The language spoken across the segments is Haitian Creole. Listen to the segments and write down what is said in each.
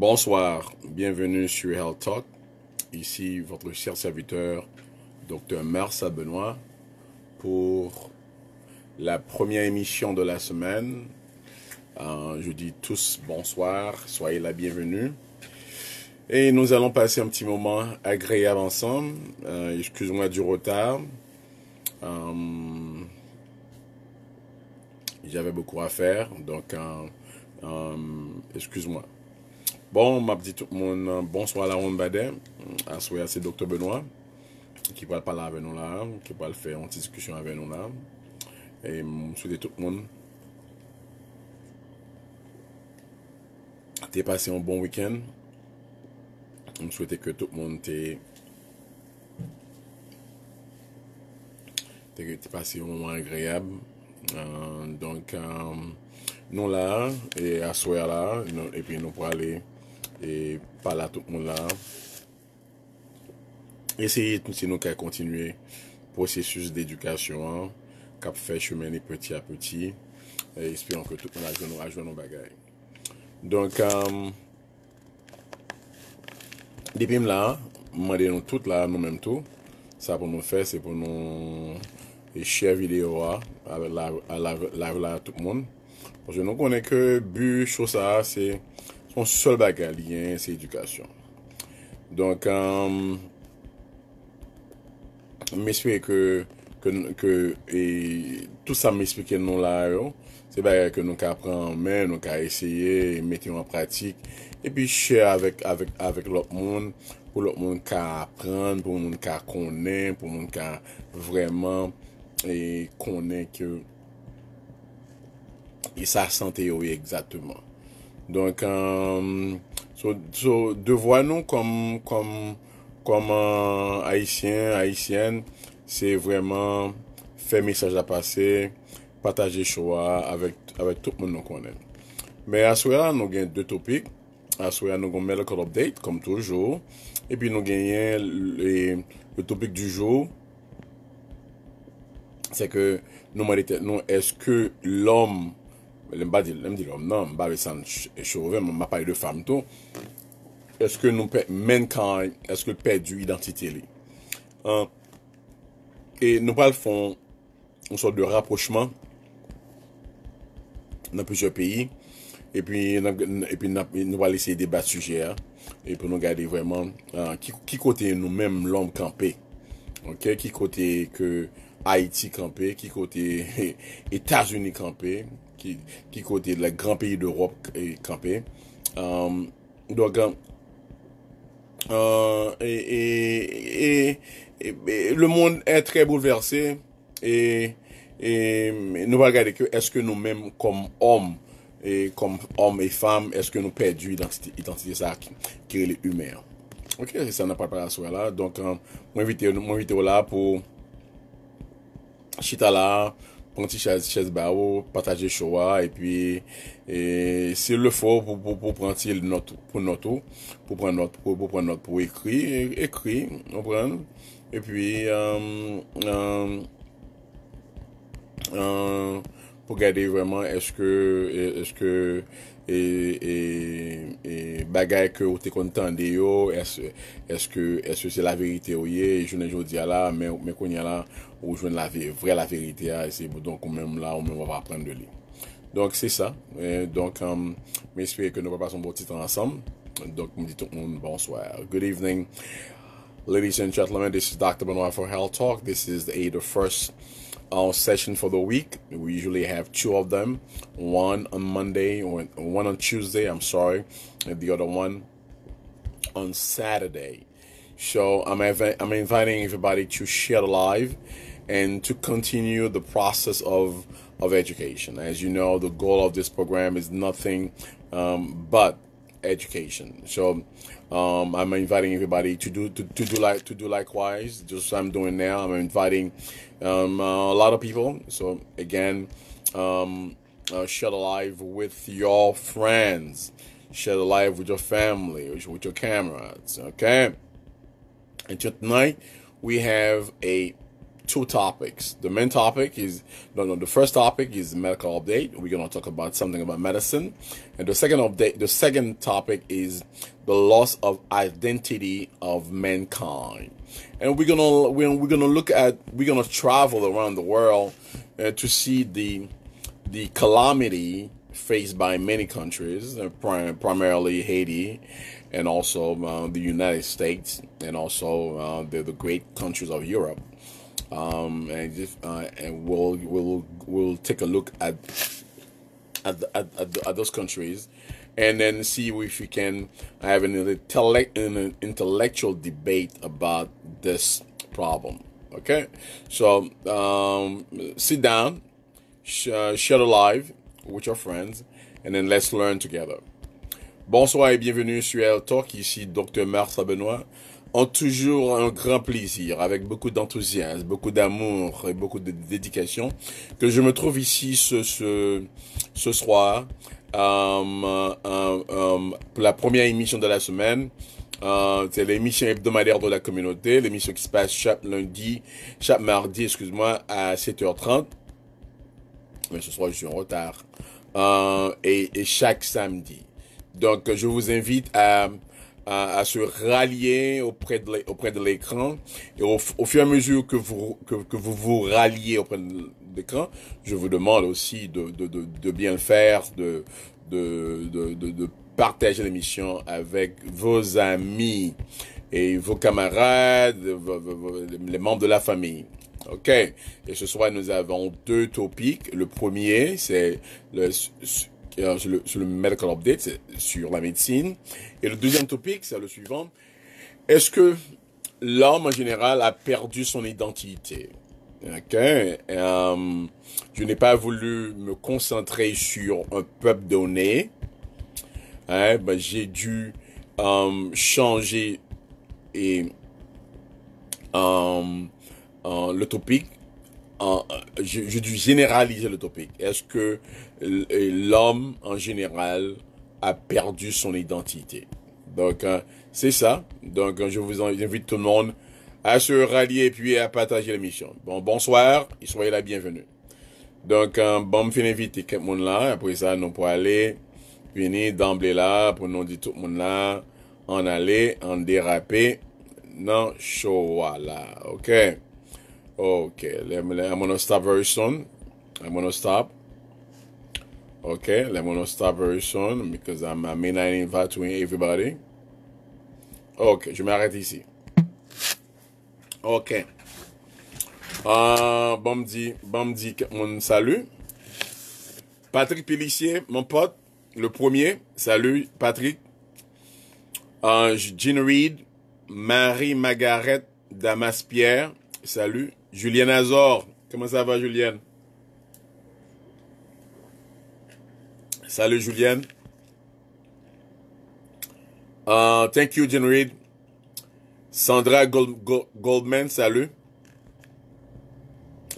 Bonsoir, bienvenue sur Health Talk. Ici votre cher serviteur, Dr Marsa Benoît, pour la première émission de la semaine. Euh, je dis tous bonsoir, soyez la bienvenue. Et nous allons passer un petit moment agréable ensemble. Euh, excuse-moi du retard. Euh, j'avais beaucoup à faire, donc euh, excuse-moi. Bon, map di tout moun, euh, bonsoy la on bade, mm, aswe ase Dr. Benoit, ki wal pala ave nou la, ki wal fe an diskusyon ave nou la, e m souwete tout moun, te pase yon bon wikend, m souwete ke tout moun te, te pase yon moun agreab, euh, donk, euh, nou la, aswe la, e pi nou po ale, E pala tout moun la Eseye tout si nou ke kontinue Posesus dedukasyon Kap fe chumene peti a peti E espion ke tout moun a jwen nou bagay Donk Dipim la Mwade nou tout la nou menm tou Sa pou nou fe se pou nou E share video a A lave la tout moun Je nou konen ke Bu chou sa se Son sol baga liyen, se edukasyon. Donk an, m espriye ke, ke, tout sa m espriye ke nou la yo, se baga ke nou ka pre anmen, nou ka esye, metyon an pratik, epi share avek, avek lop moun, pou lop moun ka apren, pou moun ka konen, pou moun ka vreman, e konen ke, e sa sante yo e exactement. Donk an, euh, sou, sou, devwa nou kom, kom, kom an euh, Haitien, Haitien, se vwèman fèmissaj la pase, pataje chowa avèk, avèk tout moun nou konen. Mè aswe la nou gen dè topik, aswe la nou gon mè lèkot update, kom toujou, e pi nou genyen lè, lè topik du jò, se ke nou marite nou, eske lòm, lèm ba di, lèm di lòm, nan, mba ve san e chouve, mba paye de fam to, eske nou pe menkany, eske pe du identite li. An, e nou pal fon, ou so de raprochman, nan pwese peyi, e pi, nan, e pi, nou pal eseye debat suje, e pou nou gade vwèman, ki kote nou menm lom kampe, ki kote, Aiti kampe, ki kote, Etasuni kampe, ki kote de la gran peyi d'Europe e kampe. Do ak an, e, e, le moun e tre bouversé, e, nou va gade ke, eske nou menm kom om, e, kom om e fam, eske nou perdi identite sa, ki re le humer. Ok, se sa nan pa pala sou ala, moun evite ou la pou Chitala, prendre une chaise, chaise barreau, partager choix, et puis, si c'est le faut pour, pour, prendre notre note, pour pour prendre notre pour, prendre note, pour écrire, on Et puis, euh, euh, euh, pour garder vraiment, est-ce que, est-ce que, E, e, e bagay ke ou te kontan de yo, eske se la verite ou ye, jounen joun di ala, men konye ala ou joun la verite a, e sebo donk ou men wap apren de li. Donk se sa, donk um, men espere ke nou wap asan bon titan ansam, donk m di ton moun, bonsoy. Good evening, ladies and gentlemen, this is Dr. Benoit from Health Talk, this is the 8th of 1st. our session for the week. We usually have two of them, one on Monday or one on Tuesday, I'm sorry, and the other one on Saturday. So I'm ev- I'm inviting everybody to share live and to continue the process of of education. As you know, the goal of this program is nothing um, but education. So um, I'm inviting everybody to do to, to do like to do likewise. Just I'm doing now. I'm inviting um, uh, a lot of people. So again, um, uh, share the live with your friends. Share the live with your family, with your comrades. Okay. And tonight we have a two topics. The main topic is no, no. The first topic is medical update. We're gonna talk about something about medicine, and the second update, the second topic is the loss of identity of mankind. And we're gonna we're gonna look at we're gonna travel around the world uh, to see the the calamity faced by many countries, uh, prim- primarily Haiti, and also uh, the United States, and also uh, the, the great countries of Europe. Um, and just, uh, and we'll we'll we'll take a look at at, at, at, at those countries and then see if we can have an, intellect, an intellectual debate about this problem. Okay, so um, sit down, sh- uh, share the live with your friends, and then let's learn together. Bonsoir et bienvenue sur Air Talk, ici Dr. Martha Benoit. En toujours un grand plaisir, avec beaucoup d'enthousiasme, beaucoup d'amour et beaucoup de dédication, que je me trouve ici ce, ce, ce soir Um, uh, um, la première émission de la semaine. Uh, c'est l'émission hebdomadaire de la communauté, l'émission qui se passe chaque lundi, chaque mardi, excuse-moi, à 7h30. Mais ce soir, je suis en retard. Uh, et, chaque samedi. Donc, je vous invite à à, se rallier auprès de, auprès de l'écran. Et au, fur et à mesure que vous, que, que vous vous ralliez auprès de l'écran, je vous demande aussi de, de, de, de bien faire, de, de, de, de partager l'émission avec vos amis et vos camarades, les membres de la famille. OK. Et ce soir, nous avons deux topics. Le premier, c'est le sur, euh, le, sur, le, medical update, sur la médecine. Et le deuxième topic, c'est le suivant. Est-ce que l'homme en général a perdu son identité euh, je n'ai pas voulu me concentrer sur un peuple donné. ben, j'ai dû euh, changer et le topic euh, je, je généraliser le topic. Est-ce que euh, l'homme en général a perdu son identité? Donc, euh, c'est ça. Donc, je vous invite tout le monde à se rallier et puis à partager l'émission. Bon, bonsoir et soyez la bienvenue. Donc, bon, me inviter tout le monde là. Après ça, nous pour aller, venir d'emblée là, pour nous dire tout le monde là, en aller, en déraper, non, show là. OK? Okay, let me, I'm gonna stop very soon. I'm gonna stop. Okay, let gonna stop very soon because I'm, I may not invite everybody. Ok, je m'arrête ici. Ok. Uh, bon dit, bon dit mon salut. Patrick Pélissier, mon pote, le premier. Salut, Patrick. Jean Reed, Marie Margaret Damas-Pierre. Salut. Julien Azor. Comment ça va, Julien? Salut, Julien. Euh, thank you, Jen Reed. Sandra Goldman, salut.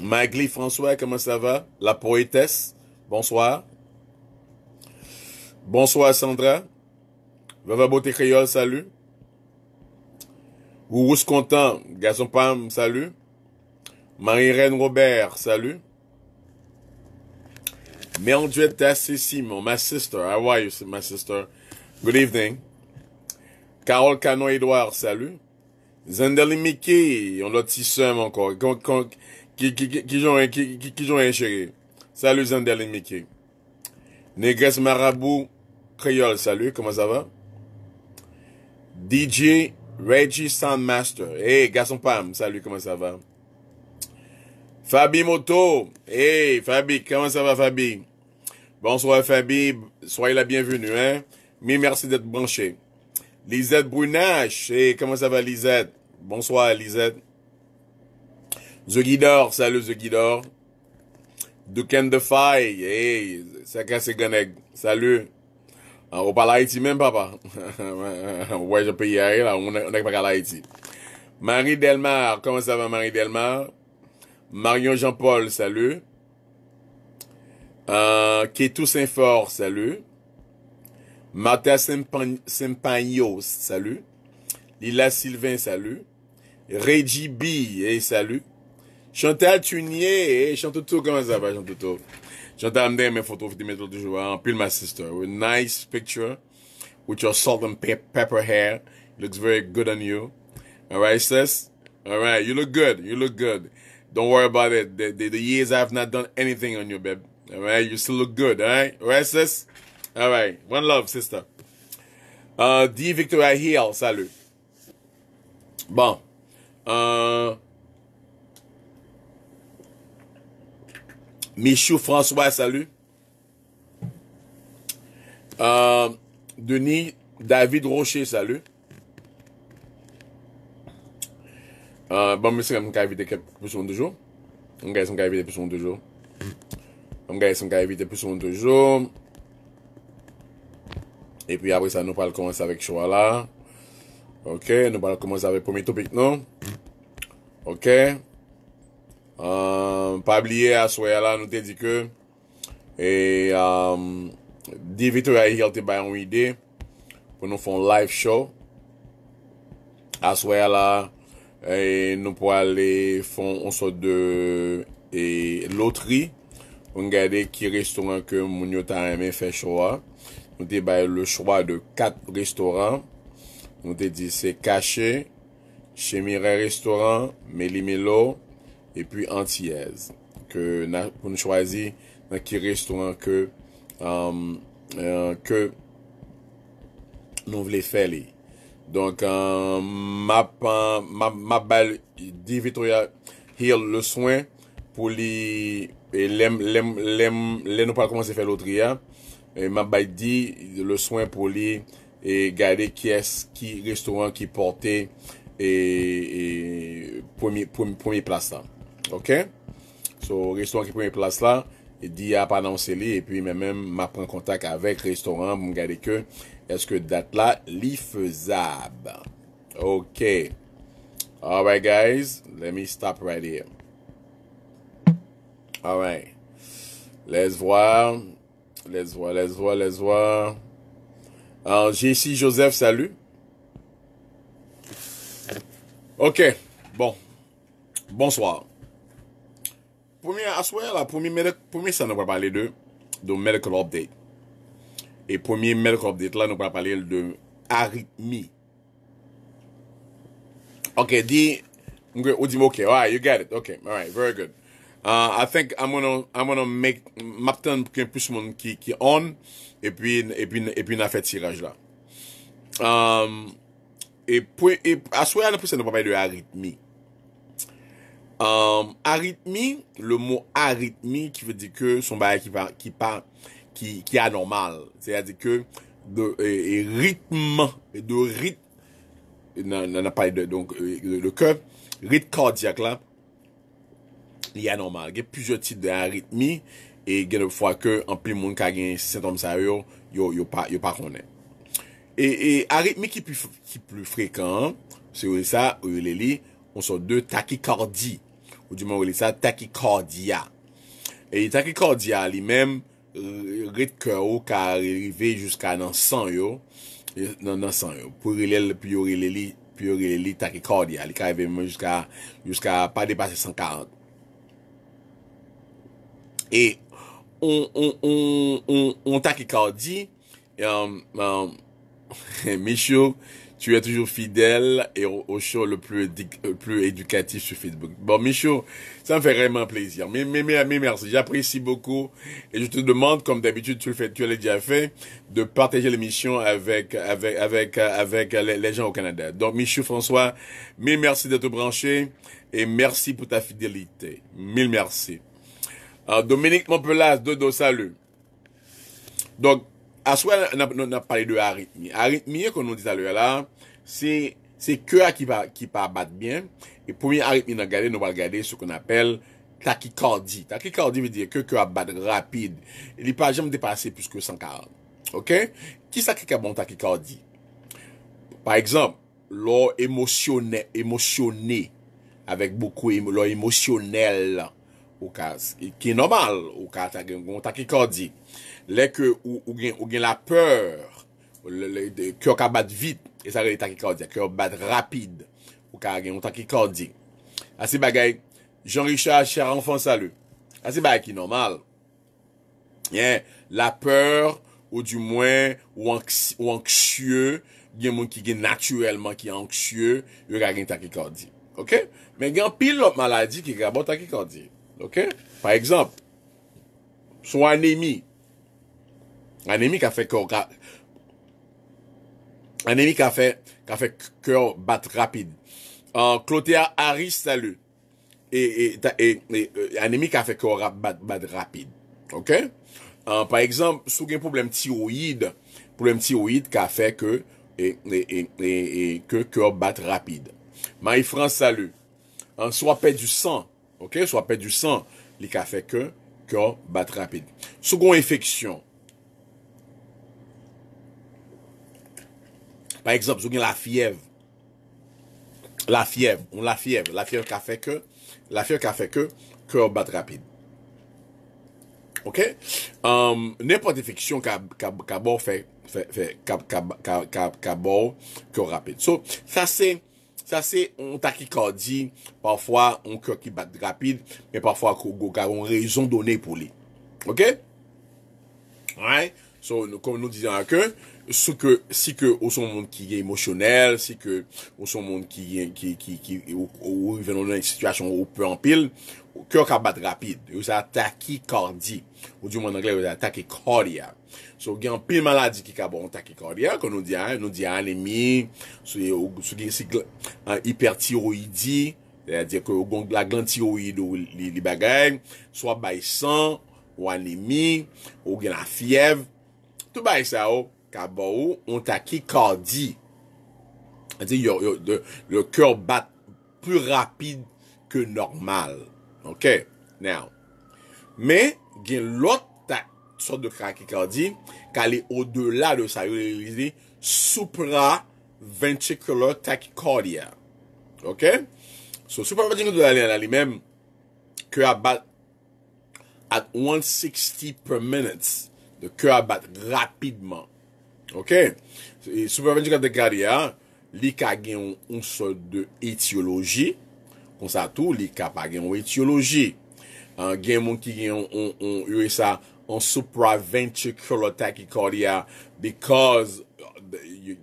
Magli François, comment ça va? La poétesse, bonsoir. Bonsoir, Sandra. Vava Beauté Créole, salut. vous Content, Garçon Pam, salut. Marie-Reine Robert, salut. Mildred Tassi Simon, my sister. How are you, my sister? Good evening. Carole Canon Edouard, salut. Zendeli Mickey, on l'a tissé encore. Qui, qui, qui, qui, qui, Salut Zendeli Mickey. Négresse Marabou Créole, salut, comment ça va? DJ Reggie Soundmaster. Hey, garçon Pam, salut, comment ça va? Fabi Moto. Hey, Fabi, comment ça va, Fabi? Bonsoir, Fabi. Soyez la bienvenue, hein? Mais merci d'être branché. Lisette Brunache. Hey, comment ça va, Lisette? Bonsoir, Lisette. The Guidor. Salut, The Guidor. Duken de Fire. Hey, Saka Seganeg. Salut. Ah, on parle Haïti même, papa. ouais, je peux y aller, là. On n'est pas qu'à Haïti. Marie Delmar. Comment ça va, Marie Delmar? Marion Jean-Paul, salut. Euh, Ketou Saint-Fort, salut. Martha Sempagno, salut. Lila Sylvain, salut. Reggie B, et eh, salut. Chantal Tunier, et eh, Chantoto, comment ça va, Chantoto? Chantal, I'm there, mes photos, mettre toujours, en pile, ma sister. With nice picture, with your salt and pepper hair. looks very good on you. All right, sis? all right, you look good, you look good. Don't worry about it. The, the, the years I have not done anything on you, babe. All right, you still look good. All right, all right, sis. All right, one love, sister. Uh, D Victoria Hill, salut. Bon. Uh, Michou François, salut. Uh, Denis David Rocher, salut. Euh, bon, mwen se mwen ka evite ke pou sou moun toujou. Mwen ka evite pou sou moun toujou. Mwen ka evite pou sou moun toujou. E pi apri sa nou pal komanse avek chou ala. Ok, nou pal komanse avek pomey topik nou. Ok. Pa blie aswaya la nou dedike. E di vitoura yi yalte bayan ou ide. Pou nou fon live show. Aswaya la. E nou pou alè fon onso de e, lotri, pou n'gade ki restoran ke moun yo ta mè fè chowa, nou te bè le chowa de kat restoran, nou te di se kache, che mire restoran, meli melo, epi antiez, pou n'chwazi nan ki restoran ke nou vle fè li. Mab bay di Vitoya hir le swen pou li, le nou pal koman se fe lotria, mab bay di le swen pou li gade kyes ki restoran ki porte pou mi plas la. Ok? So, restoran ki pou mi plas la, di apan anse li, e pi men men mab pren kontak avek restoran pou m gade ke... Est-ce que dat là li Ok. Alright guys, let me stop right here. Alright. Let's voir. Let's voir, let's voir, let's voir. Alors, j'ai ici Joseph, salut. Ok, bon. Bonsoir. Premier assoir, la première, première ça nous va parler de, de Medical Update. E pwemye melk obdete la nou pa pale el de aritmi. Ok, di, ou di mwoke, you get it, ok, very good. Uh, I think I'm gonna make, mapten pwèkèm pwèch moun ki on, e pwèy na fè tiraj la. E pwèy, aswe alè pwèch se nou pa pale de aritmi. Um, aritmi, le mw aritmi ki vè di ke son baye ki pa... ki anormal. Se yade ke, ritman, nan apay de, rit kardyak la, yade anormal. Ge pwje tit de aritmi, e gen ap fwa ke, anpil moun kagen setom sa yo, yo pa konen. E aritmi ki plu frekant, se yo lisa, yo lili, on so de takikardi. Ou di man yo lisa, takikardia. E takikardia li menm, ritke ou ka rive jiska nan 100 yo nan 100 yo pou rile li takik ordi alika rive mwen jiska pa depase 140 e on takik ordi e um, um, Michou tu e toujou fidel e osho le plu edukatif sou Facebook bon Michou Ça me fait vraiment plaisir. Mais, mais, mais, mais merci. J'apprécie beaucoup. Et je te demande, comme d'habitude, tu le fais, tu l'as déjà fait, de partager l'émission avec, avec, avec, avec les, gens au Canada. Donc, Michou François, mille merci d'être branché et merci pour ta fidélité. Mille merci. Alors, ah, Dominique Montpelas, Dodo, salut. Donc, à soi, on a, parlé de arythmie. Arythmie, comme nous dit à l'heure là, c'est Se ke a ki pa bat byen, e pou mi a rip mi nan gade, nou bal gade sou kon apel takikardi. Takikardi mi diye ke ke a bat rapide. E li pa jem depase pwiske sankar. Ok? Ki sa ki ka bon takikardi? Par ekzamp, lo emosyonè, emosyonè, avèk boku lo emosyonèl ou ka, ki e normal ou ka takikardi. Le ke ou gen la peur, ou le de ke a bat vit, E sa re de takikordi. Ake yo bat rapide. Ou ka agen yon takikordi. Asi bagay, Jean-Richard, chèranfonsalou. Asi bagay ki normal. Yen, la peur ou du mwen ou anksyeu gen moun ki gen naturelman ki anksyeu yon agen takikordi. Ok? Men gen pil lop maladi ki gaba bon takikordi. Ok? Par exemple, sou anemi. Anemi ka fe kor... Anemi ka fè kè bat rapide. Klotea Aris salu. Anemi ka fè kè bat rapide. Euh, par exemple, sou gen problem tiroid. Problem tiroid ka fè kè bat rapide. Maifran salu. Euh, sou apè du san. Sou apè du san li ka fè kè bat rapide. Sou gon infeksyon. Par ekzop, zoun gen la fyev. La fyev, ou la fyev. La fyev ka fe ke, la fyev ka fe ke, kè ou bat rapide. Ok? Um, Nèpon te fiksyon ka bo, fe, fe, fe, ka, ka, ka bo, kè ou rapide. So, sa se, sa se, ou ta ki kadi, pafwa, ou kè ki bat rapide, me pafwa kou go, kar ou rezon donè pou li. Ok? Ouè? So, nou, kou nou dijan akè, Si ke ou son moun ki ye emosyonel Si ke ou son moun ki Ou venon nan yon situasyon Ou pe an pil Kyo kap bat rapid Ou sa takikardi Ou diyo man an gley ou sa takikoria So gen an pil maladi ki ka bon takikoria Kon nou diya anemi Sou gen si Hipertiroidi La glantiroidi ou li bagay So ba yi san Ou anemi Ou gen la fiev Tou ba yi sa ou ka ba ou, on ta ki kadi. Adi, yo, yo, yo kèr bat pou rapide ke normal. Ok? Now, me, gen lot ta sot de kèr a ki kadi ka li o delà de sa yo li li li li supra ventricular ta ki kadi a. Ok? So, supra ventricular de la li an, la li men, kèr a bat at 160 per minute. De kèr a bat rapidman. Ok, e, supraventikolotakikoria li ka gen yon onse de etiologi. Kon sa tou, li ka pa gen yon etiologi. Gen moun ki gen yon yon yon e yon yon yon supraventikolotakikoria because uh,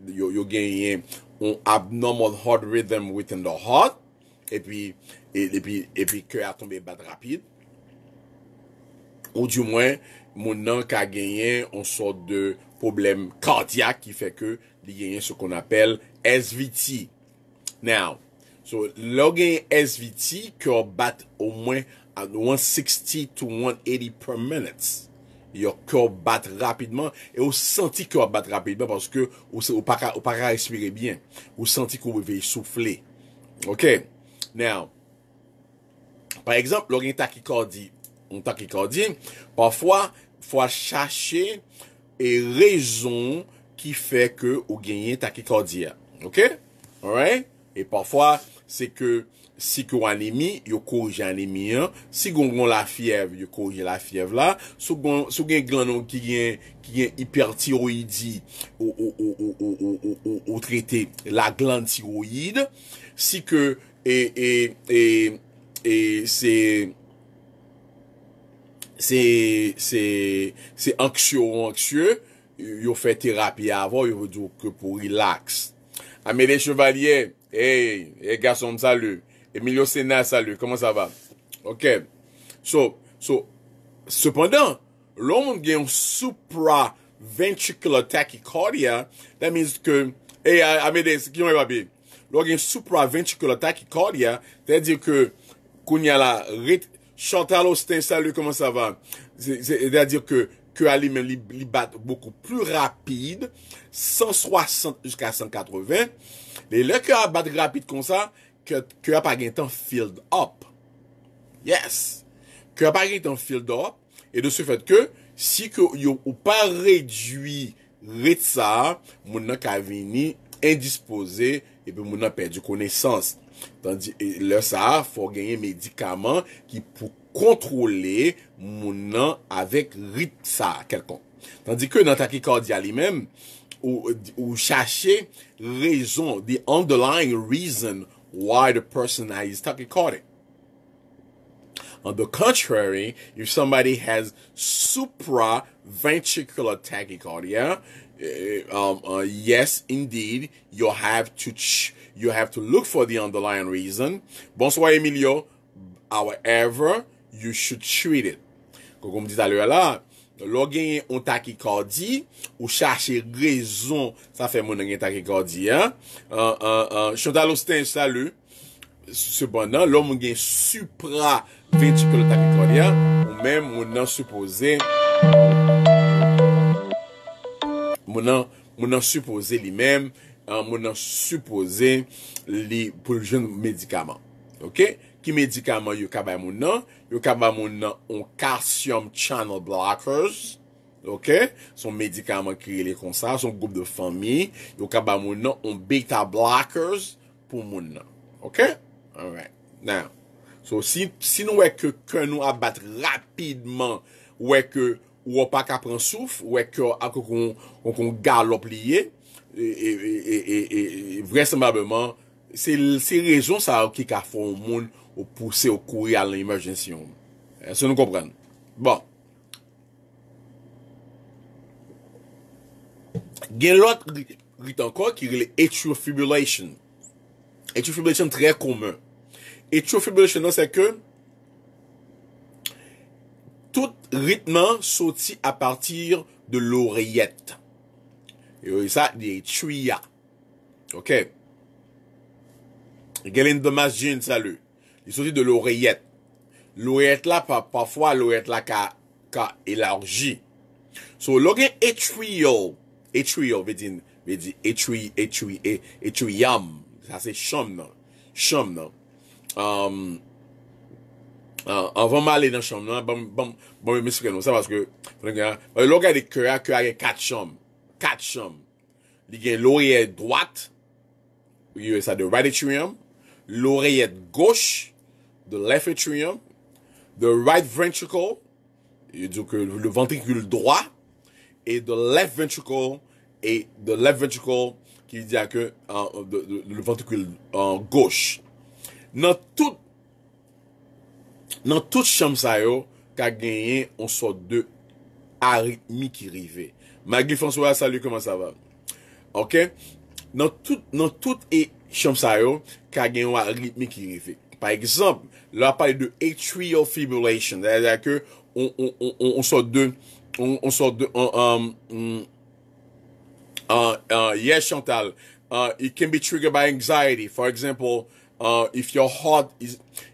yo gen yon yon abnormal heart rhythm within the heart epi e, ke a tombe bat rapide. Ou di mwen... moun nan ka genyen, on sort de problem kardia ki feke li genyen se kon apel SVT. Now, so, lò genyen SVT, kò bat o mwen at 160 to 180 per minute. Yo kò bat rapidman, e ou santi kò bat rapidman paske ou para espire bien. Ou santi kò ou vey souffle. Ok? Now, par exemple, lò genyen takikardi, on takikardi, pwafwa, fwa chache e rezon ki fe ke ou genye taki kardia. Ok? Alright? E parfwa, se ke si ke ou anemi, yo kouje anemi an, si gongon la fiev, yo kouje la fiev la, sou gen glanon ki gen hipertiroidi ou trete la glan tiroid, si ke e, e, e, e se... se, se, se anksyo, anksyo, yo fè terapi a avò, yo vè dò kè pou relax. Amede Chevalier, hey, hey, gason, salu, Emilio Sena, salu, koman sa va? Ok, so, so, sepandan, lò moun gen yon supra ventrikulotakikoria, dè miz kè, hey, amede, kyon yon yon api, lò gen supra ventrikulotakikoria, dè djè kè koun yon la rit, Chantal Osten, salu, koman sa va? Zè a dire ke, ke alimen li bat beaucoup plus rapide, 160 jusqu'a 180, lè lè ke a bat rapide kon sa, ke a pa gen tan filled up. Yes! Ke a pa gen tan filled up, et de sou fèt ke, si yo ou pa rejoui retsa, moun nan ka vini indispose, et moun nan pe di kone sans. Tandis, leur ça faut gagner médicaments qui pour contrôler mon an avec rit ça quelconque. Tandis que dans tachycardie tachycardia même ou, ou raison raison, the underlying reason why the person is tachycardic. On the contrary, if somebody has supraventricular tachycardia, eh, eh, um, uh, yes, indeed, you'll have to You have to look for the underlying reason. Bonsoy Emilio, however, you should treat it. Koko mdi talwe la, lo gen yon takikodi ou chache rezon sa fe moun an gen takikodi ya. Euh, euh, euh, Chanda loste, salu. Se bon nan, lo moun gen supra ventikolo takikodi ya. Moun men moun nan supose. Moun nan supose li menm. moun nan supose li pou jen mèdikaman. Ok? Ki mèdikaman yo kabay moun nan? Yo kabay moun nan on karsyum channel blockers. Ok? Son mèdikaman kriye le konsa, son goup de fami. Yo kabay moun nan on beta blockers pou moun nan. Ok? Alright. Now, so si nou wè ke kè nou abat rapidman wè ke wè pa kapren souf, wè ke akou kon galop liye, et vraisemabèman, se rejon sa akik a fò ou moun ou pousse ou kouye al l'imajensyon. Se nou kompren. Bon. Gen lot rit ankon ki rile etrofibulation. Etrofibulation trè koumen. Etrofibulation anse non, ke tout ritman soti a patir de l'oreyette. Yo yisa di etruya. Ok. Gelen domas jen salu. Di souci de l'oreyet. L'oreyet la pa pafwa l'oreyet la ka ilarji. So logè etruyo. Etruyo ve di etruyam. Sa se chom nan. Chom nan. Avam ale nan chom nan. Bon me miske nou sa. Logè di kya kya ge kat chom. quatre chambres. y a l'oreillette droite, yo sa de right atrium, l'oreillette gauche, de left atrium, the right ventricle, donc le ventricule droit, et the left ventricle, et the left ventricle qui dit que uh, de, de, le ventricule uh, gauche. Dans tout, dans toute chambre, ça yo, ka gagné on sort de arythmie qui rive. Magli François, salu, koman sa va? Ok, nan tout e chansayon ka genwa aglitmik ki rifi. Pa ekzamp, la pali de atrial fibrillation. On sot de, yes Chantal, it can be triggered by anxiety. For ekzamp, if your heart,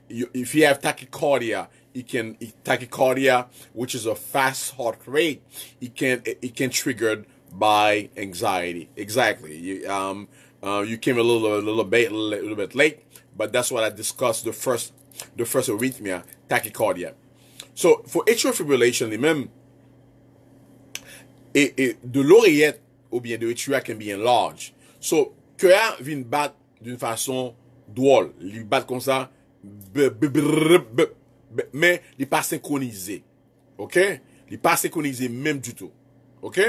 if you have tachycardia. it can it, tachycardia, which is a fast heart rate. It can it, it can triggered by anxiety. Exactly. You, um, uh, you came a little a little bit a little bit late, but that's what I discussed the first the first arrhythmia, tachycardia. So for atrial fibrillation, remember, et, et de l'oreillette ou bien the atria can be enlarged. So, cœur vient battre d'une façon drôle. Il bat comme ça. Men, li pa synkronize. Ok? Li pa synkronize menm du tou. Ok?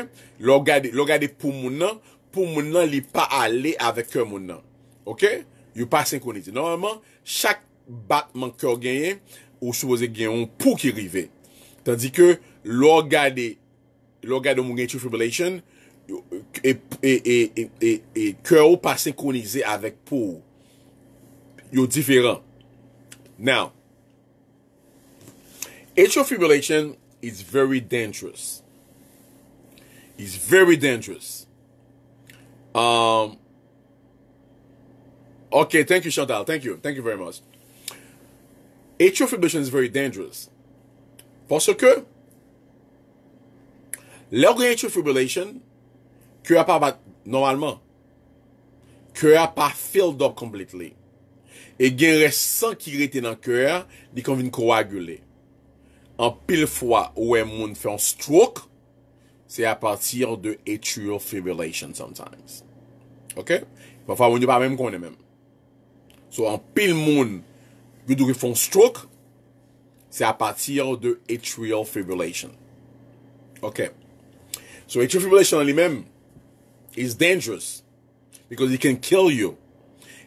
Lo gade pou moun nan, pou moun nan li pa ale avek kè moun nan. Ok? Yo pa synkronize. Normalman, chak bat man kè genye, ou souboze genyon pou ki rive. Tandikè, lo gade, lo gade moun genye true fibrillation, e kè ou pa synkronize avek pou. Yo diferan. Now, Atrial fibrillation is very dangerous. It's very dangerous. Um, ok, thank you Chantal, thank you, thank you very much. Atrial fibrillation is very dangerous. Poso ke, lorre atrial fibrillation, kyo a pa bat normalman, kyo a pa filled up completely, e gen re san ki rete nan kyo a, di kon vin kou agyo le. an pil fwa ou e moun fè an stroke, se a patir de atrial fibrillation sometimes. Ok? Pan fwa wè nye pa mèm konè mèm. So, an pil moun, gyou dougè fè an stroke, se a patir de atrial fibrillation. Ok? So, atrial fibrillation an li mèm, is dangerous, because it can kill you,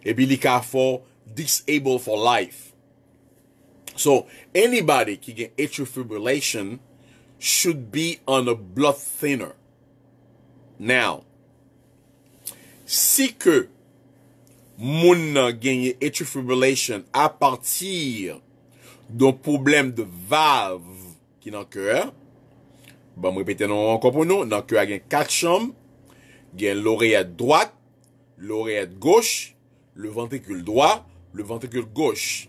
e bi li ka fò disable for life. So, anybody ki gen atrial fibrillation should be on a blood thinner. Now, si ke moun gen atrial fibrillation a partir don problem de valve ki nan ke a, ban mwepete nan anko pou nou, nan ke a gen 4 chom, gen loréat droite, loréat gauche, le ventricule droit, le ventricule gauche.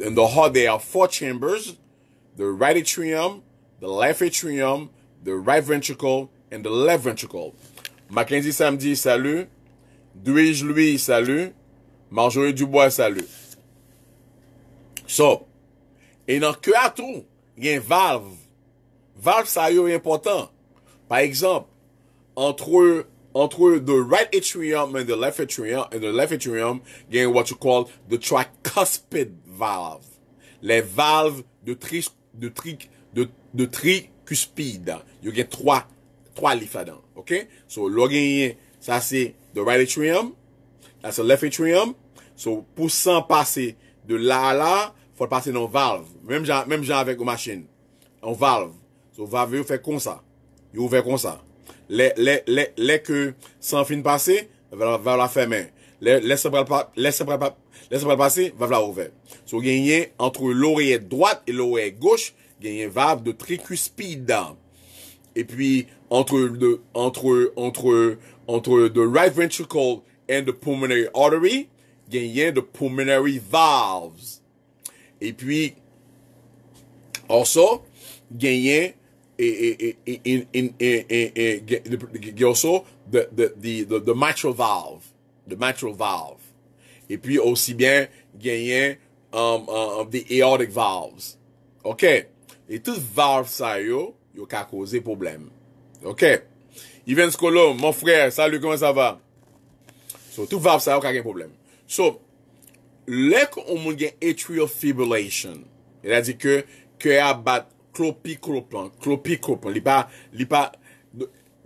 In the hall, there are four chambers. The right atrium, the left atrium, the right ventricle, and the left ventricle. Mackenzie Samdi, salu. Dwej Louis, salu. Marjorie Dubois, salu. So, en an ke atou, gen valve. Valve, sa yo yon important. Par exemple, entre... entre the right atrium and the left atrium and the left atrium, gen what you call the tricuspid valve le valve de tricuspid yo gen 3 3 lif adan, ok so lo genye, sa se the right atrium, sa se left atrium so pou san pase de la a la, fote pase nan valve menm jan avek ou machin an valve, so valve yo fe kon sa yo fe kon sa les, les, que, sans fin passer, va, va la fermer. Les, les, les, passer, va la ouvert. So, gagnez entre l'oreille droite et l'oreille gauche, une valve de tricuspide. Et puis, entre le, entre, entre, entre the right ventricle and the pulmonary artery, gagner de pulmonary valves. Et puis, also, gagner e, e, e, e gyo sou the matral valve. The matral valve. E pi osi bien, genyen um, uh, the aortic valves. Ok. E tout valve sa yo, yo ka kose problem. Ok. Yvain Scolom, mon frère, salu, koman sa va? So, tout valve sa yo, yo ka gen problem. So, lek ou moun gen atrial fibrillation, y la di ke, ke a bat Klopi, klopan, klopi, klopan, li pa, li pa,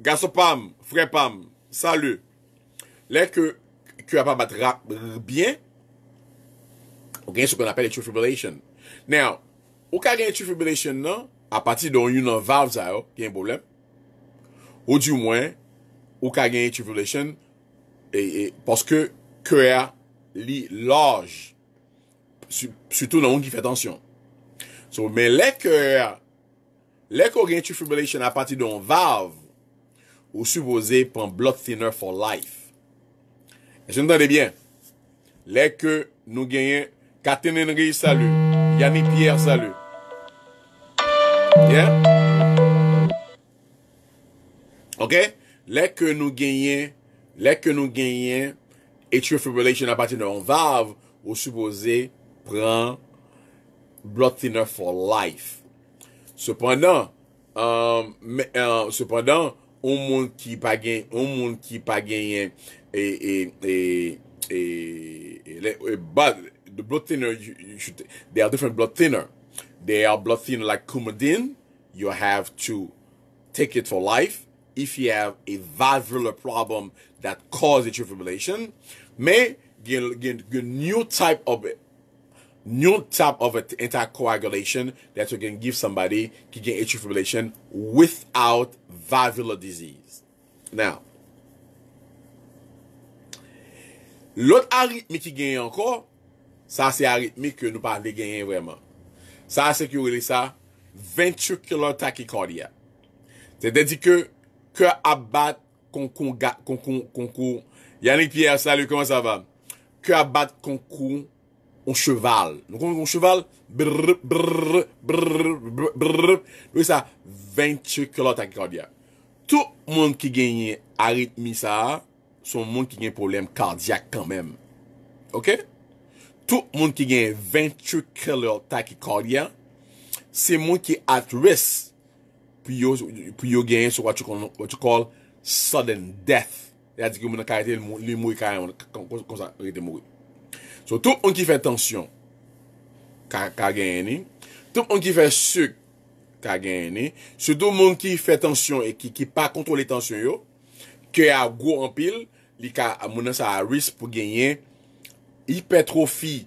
gasopam, frepam, salu. Le ke, ke a pa batra bien, ou gen yon sou kon apel etrifibration. Now, ou ka gen etrifibration nan, a pati don yon valv zayon, gen bolep, ou di mwen, ou ka gen etrifibration, e, e, poske ke a li laj, su, su tout nan moun ki fe tansyon. So, men lè kè, lè kè ou gen tri-fibrillation apati don vav, ou suboze, pren blood thinner for life. E se nou tan de byen, lè kè nou genyen, Katin Henry, salu, Yanni Pierre, salu. Yeah? Ok? Lè kè nou genyen, lè kè nou genyen, e tri-fibrillation apati don vav, ou suboze, pren blood thinner. blood thinner for life. Cependant, um, uh, cependant, un moun ki pa gen, un moun ki pa gen, e, e, e, but the blood thinner, you, you should, there are different blood thinner. There are blood thinner like Coumadin, you have to take it for life. If you have a valvular problem that causes your fibrillation, mais gen, gen, gen new type of Nyon type of intercoagulation that you can give somebody ki gen atrial fibrillation without valvular disease. Now, lot aritmi ki gen yon kor, sa se aritmi ke nou pa an de gen yon vreman. Sa se ki ou relisa ventricular tachycardia. Se dedike ke abad konkou Yannick Pierre, salu, koman sa va? Ke abad konkou On cheval. On cheval. Brr, brr, brr, brr, brr. Loi sa, ventricle of tachycardia. Tout moun ki genye aritmi sa, sou moun ki genye problem kardyak kan mèm. Ok? Tout moun ki genye ventricle of tachycardia, se moun ki at risk pou yo genye su wachou kon wachou kol sudden death. E adi ki moun nan karete lè moui kareman kon sa karete moui. Soutou moun ki fè tansyon ka genye ni. Soutou moun ki fè suk ka genye ni. Soutou moun ki fè tansyon e ki pa kontrole tansyon yo. Ke a go an pil li ka moun an sa a risk pou genye hipertrofi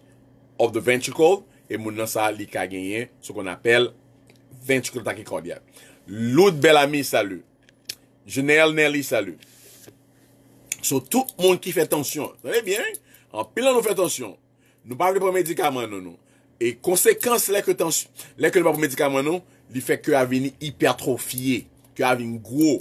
of the ventricle. E moun an sa li ka genye sou kon apel ventricle takikrodiab. Lout bel ami salu. Je ne el ne li salu. Soutou moun ki fè tansyon. Soutou moun ki fè tansyon. An pil an nou fè tansyon, nou pa wè di pou medikam an nou nou. E konsekans lè kè tansyon, lè kè nou pa wè di pou medikam an nou nou, li fè kè avini hipertrofye, kè avini gro.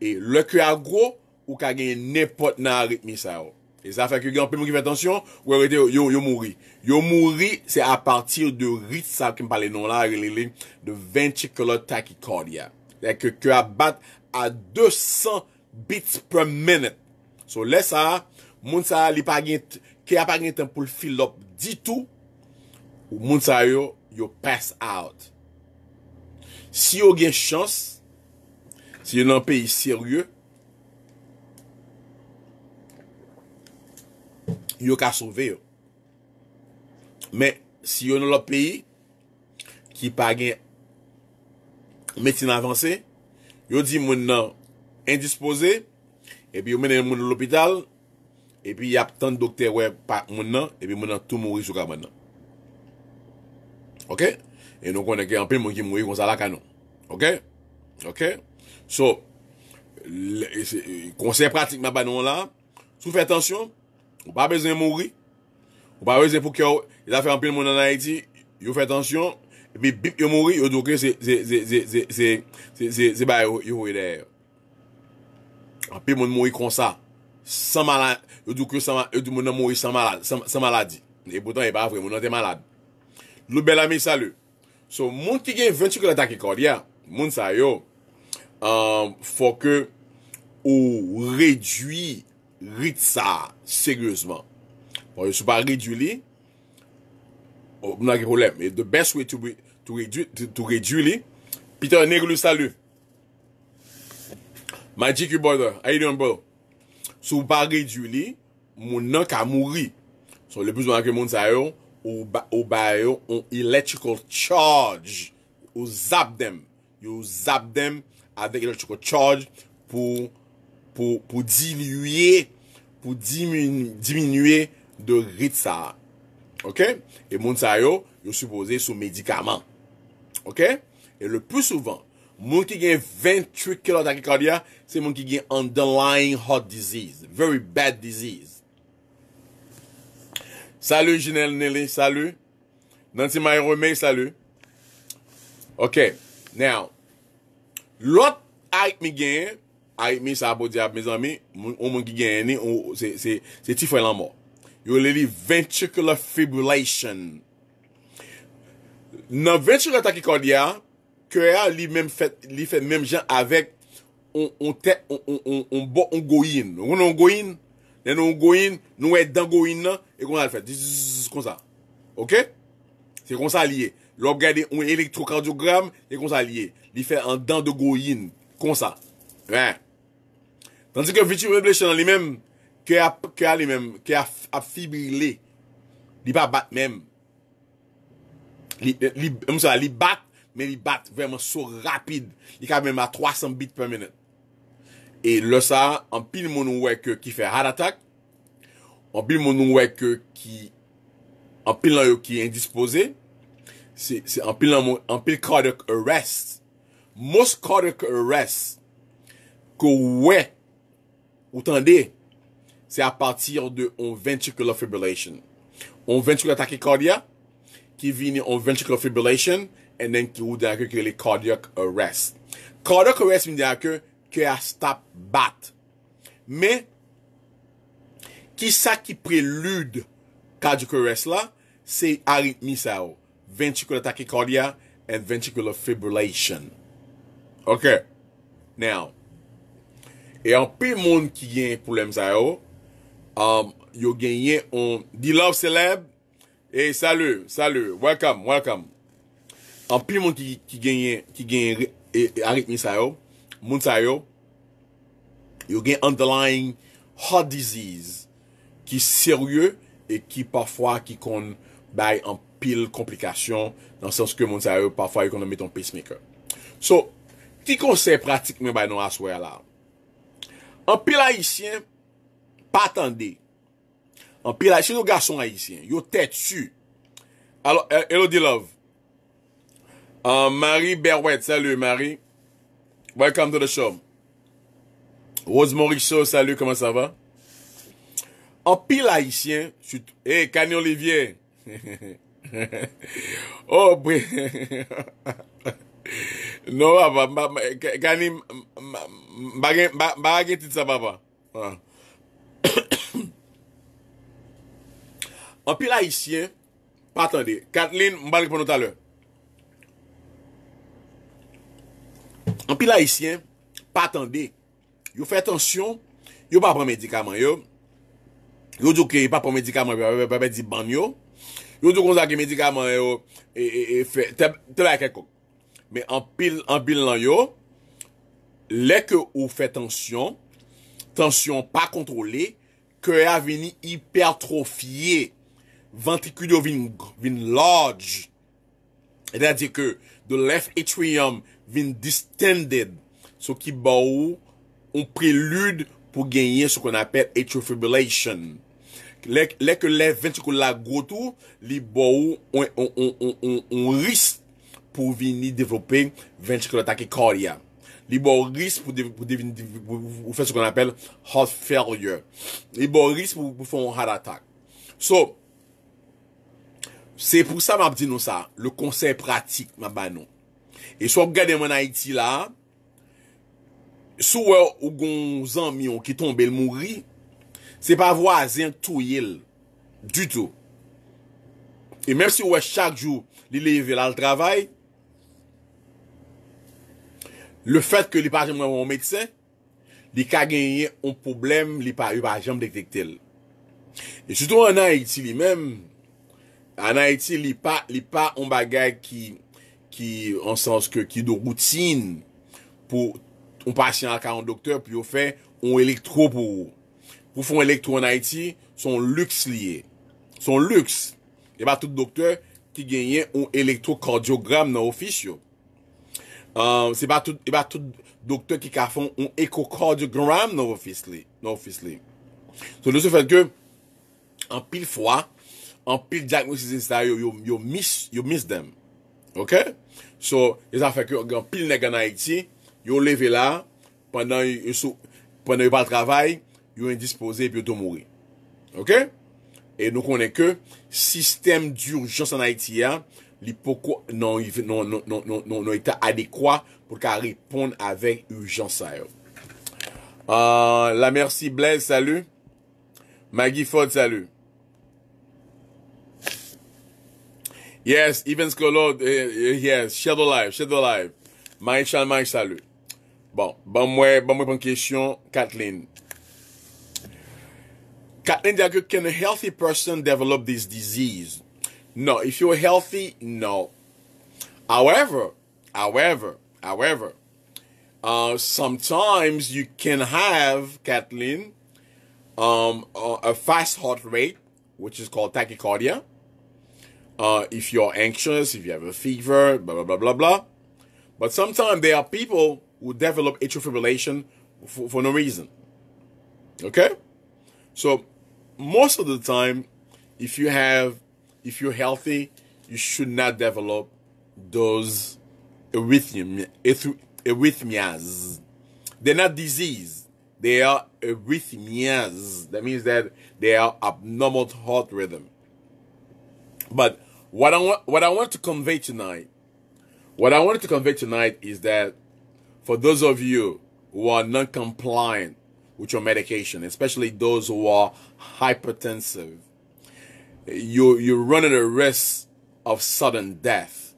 E lè kè avini gro, ou kè avini nepot nan ritmi sa yo. E sa fè kè gen, an pil moun ki fè tansyon, ou e wè di yo yo mouri. Yo mouri, se a partir de ritm sa, kèm pa lè nou la, de ventricle attack kordia. Lè kè kè avat a 200 beats per minute. So lè sa a, moun sa li pa gen tem pou l'fil lop ditou, ou moun sa yo yo pass out. Si yo gen chans, si yo nan peyi seryou, yo ka souve yo. Men, si yo nan lop peyi, ki pa gen metin avanse, yo di moun nan endispose, epi yo menen moun lopital, epi y ap tan dokte wè pa moun nan, epi moun nan tou moun ri sou ka moun nan. Ok? E nou konen gen anpil moun ki moun ri konsa la kanon. Ok? Ok? So, konsey pratik mè ba nou la, sou fè tansyon, ou pa bezen moun ri, ou pa bezen pou ki yo, il a fè anpil moun nan Haiti, yo fè tansyon, epi bip yo moun ri, yo doke se, se, se, se, se, se ba yo yon wè de, anpil moun moun ri konsa, sanman la, Eu di moun nan mou yi san maladi. E boutan e pa avre, moun nan te maladi. Lou bel ame salu. So, moun ki gen 20 kilotak e korya, moun sa yo, euh, fò ke ou rejwi rit sa seryosman. Bon, sou pa rejwi li, moun anke poulem, e the best way to rejwi li, pita nekou li salu. Majik yi boda, a yi dyon boda. Sou pa rejwi li, moun nan ka mouri, son le bezon anke moun sa yo, ou ba yo, on electrical charge, ou zap dem, yo zap dem, avek electrical charge, pou, pou, pou diminuye, pou diminuye, de ritsa. Ok? E moun sa yo, yo sou pose sou medikaman. Ok? E le pou souvan, moun ki gen 23 kilo takikardia, se moun ki gen underlying heart disease, very bad disease. Salou, Janelle Nelly, salou. Nancy Mayro, men, salou. Ok, now. Lot aip mi genye, aip mi sa bo di ap, me zanme, moun moun ki genye, se ti fwe lan mo. Yo le li, ventricular fibrillation. Nan ventricular tachycardia, kwe a li menm fwe, li fwe menm jen avèk, on te, on, on, on, on, on bo, on go yin. Ou non go yin? Nè nou goyin, nou e dan goyin nan, e kon sa l fè. Diz, diz, diz, kon sa. Ok? Se kon sa liye. Lop gade un elektro kardiogram, e kon sa liye. Li fè an dan de goyin. Kon sa. Wè. Tandikè vitim refleksyonan li mèm, kè a li mèm, kè a apfibri li. Li pa bat mèm. Mèm sa, li bat, mèm li bat vèm an so rapide. Li ka mèm an 300 bit per minute. E lò sa, an pil moun wèk ki fè hard attack, an pil moun wèk ki, an pil lò yò ki endispose, se an pil cardiac arrest. Most cardiac arrest, kò wè, ou tan de, se a patir de on ventricular fibrillation. On ventricular attack e kardia, ki vini on ventricular fibrillation, en den ki wè kè kè li cardiac arrest. Cardiac arrest mi dè akè, Ke a stop bat. Me, ki sa ki prelude kajikores la, se aritmi sa yo. Ventricular tachycardia and ventricular fibrillation. Ok. Now. E an pi moun ki gen poulem sa yo, um, yo genyen di love celeb. E salu, salu. Welcome, welcome. An pi moun ki genyen e, aritmi sa yo, Moun sa yo, yo gen underlying heart disease ki seryeu e ki pafwa ki kon bay an pil komplikasyon nan sens ke moun sa yo, pafwa yo kon nan met ton pacemaker. So, ki konsey pratik men bay nan aswe ala? An pil Haitien, pa atande. An pil Haitien, yo gason Haitien, yo tètsu. Alors, hello, eh, de love. An mari berwè, tèlè mari. Welcome to the show Rosemont Richo, salut, koman sa va? Opil Haitien Hey, eh, Kanyi Olivier Opil Haitien Patande, Kathleen Mbaliponotale An pil laisyen, pa atande, yo fè tansyon, yo pa prè medikaman yo, yo dò ki pa prè medikaman, yo dò ki pa prè medikaman yo, te la kekou. Me an pil lan yo, leke ou fè tansyon, tansyon pa kontrole, kè a veni hipertrofye, vantikudo vin large, edè di ke, do lef etrium, vin distended. So ki ba ou, on prelude pou genye sou kon apel atrial fibrillation. Lèk lèk lè ventrikola goutou, li ba ou, on ris pou vin ni devlope ventrikolatak e korya. Li ba ou ris pou devlope ou fè sou kon apel heart failure. Li ba ou ris pou fè un heart attack. So, se pou sa ma ap di nou sa, le konsey pratik ma ba nou. E sou gade mwen Haiti la, sou wè ou gon zanmion ki tombe l'mouri, se pa vwa zin tou yil, du tou. E mèm si wè chak jou li leve la l travay, le fèt ke li pa jem mwen mwè mètsè, li ka genye yon problem li pa yon pa jem detektel. E sou tou mwen Haiti li mèm, an Haiti li pa yon bagay ki... ki an sens ke ki do routine pou an patient ak an doktor pou yo fe an elektro pou ou pou fon elektro an Haiti, son lux liye son lux e ba tout doktor ki genye an elektro kardio gram nan ofis yo euh, e ba tout doktor ki ka fon an ekokardio gram nan ofis li nan ofis li so de sou fèd ke an pil fwa an pil Jack Mousses yo mis dem Ok? So, yon e sa fèk yon pil neg anayiti, yon leve la, pandan yon pa l travay, yon yon dispose, yon tomori. Ok? E nou konen ke, sistem di urjans anayiti ya, li poko non yon non, non, non, eta adekwa pou ka repond avèk urjans a yo. Ah, la mersi Blaise, salu. Maggie Ford, salu. Yes, even Colo, eh, eh, yes, Shadow Live, Shadow Live. Maïchal, Maïchal. Bon, bon, mwen, Bon mwen Kathleen. Kathleen can a healthy person develop this disease? No, if you're healthy, no. However, however, however, uh, sometimes you can have, Kathleen, um, a fast heart rate, which is called tachycardia uh, if you're anxious, if you have a fever, blah, blah, blah, blah, blah. But sometimes there are people who develop atrial fibrillation for, for no reason. Okay? So, most of the time, if you have, if you're healthy, you should not develop those arrhythmias. They're not disease. They are arrhythmias. That means that they are abnormal heart rhythm. But what I want, what I want to convey tonight, what I wanted to convey tonight is that for those of you who are non-compliant with your medication, especially those who are hypertensive, you you are running a risk of sudden death,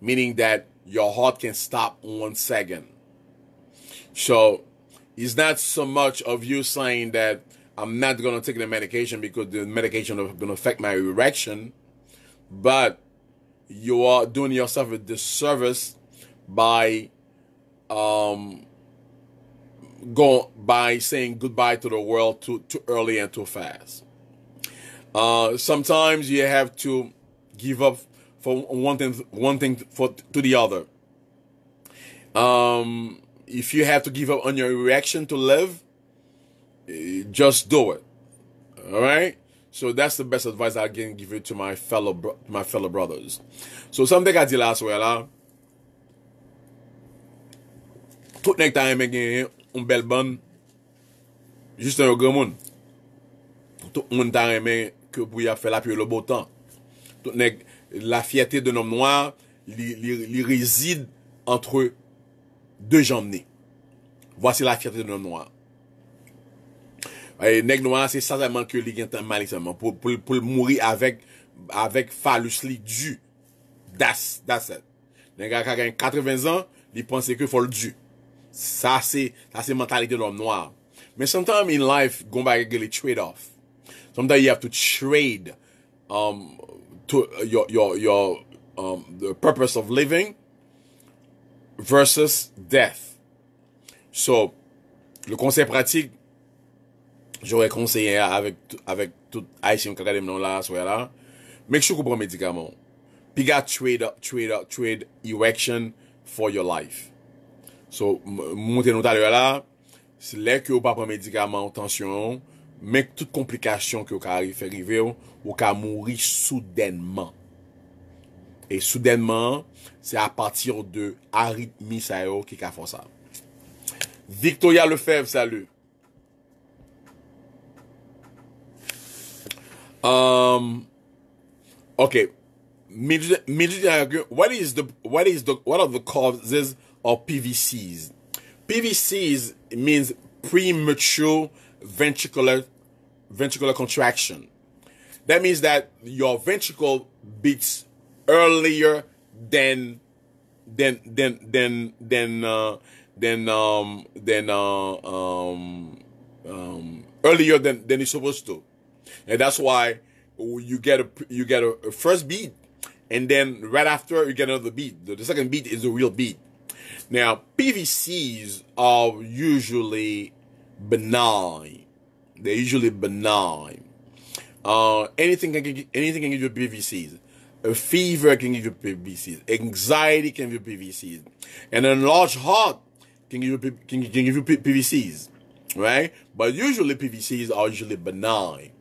meaning that your heart can stop one second. So it's not so much of you saying that I'm not going to take the medication because the medication is going to affect my erection but you are doing yourself a disservice by um going by saying goodbye to the world too too early and too fast. Uh, sometimes you have to give up for one thing one thing for to the other. Um, if you have to give up on your reaction to live, eh, just do it. All right. So that's the best advice I can give you to my fellow brothers. So something I did last week. Tout nek ta reme genye un bel bon. Juste un yo gwen moun. Tout moun ta reme kebou ya fel api yo lo botan. Tout nek la fiyate de nom noyar li rezid entre de janmne. Vwase la fiyate de nom noyar. Nèk nou an, se sa sa man ke li gen tan malik seman pou mouri avek falus li ju. Das, daset. Nèk an, kakè yon 80 an, li panse ke fol ju. Sa se, sa se mentalite lòm nou an. Men sometime in life, gombe a gege li trade off. Sometime you have to trade um, your um, purpose of living versus death. So, le konsey pratik... jore konseyen ya avèk tout ay si yon kakadem nan la sou ya la, mèk chou kou prè mèdikaman. Piga trade up, trade up, trade erection for your life. So, mwote nou talè ya la, se lè kyou prè mèdikaman ou tansyon, mèk tout komplikasyon kyou ka arifè rive ou ou ka mouri soudènman. Et soudènman, se a patir de aritmi sa yo ki ka fò sa. Victoria Lefebvre, salè. Um. Okay. Midget, midget, what is the what is the what are the causes of PVCs? PVCs means premature ventricular ventricular contraction. That means that your ventricle beats earlier than than than than than uh, than um than uh, um um earlier than than it's supposed to and that's why you get a you get a, a first beat, and then right after you get another beat. The, the second beat is the real beat. Now PVCs are usually benign. They're usually benign. Uh, anything can give, anything can give you PVCs. A fever can give you PVCs. Anxiety can give you PVCs. And An enlarged heart can give you can, can give you PVCs, right? But usually PVCs are usually benign.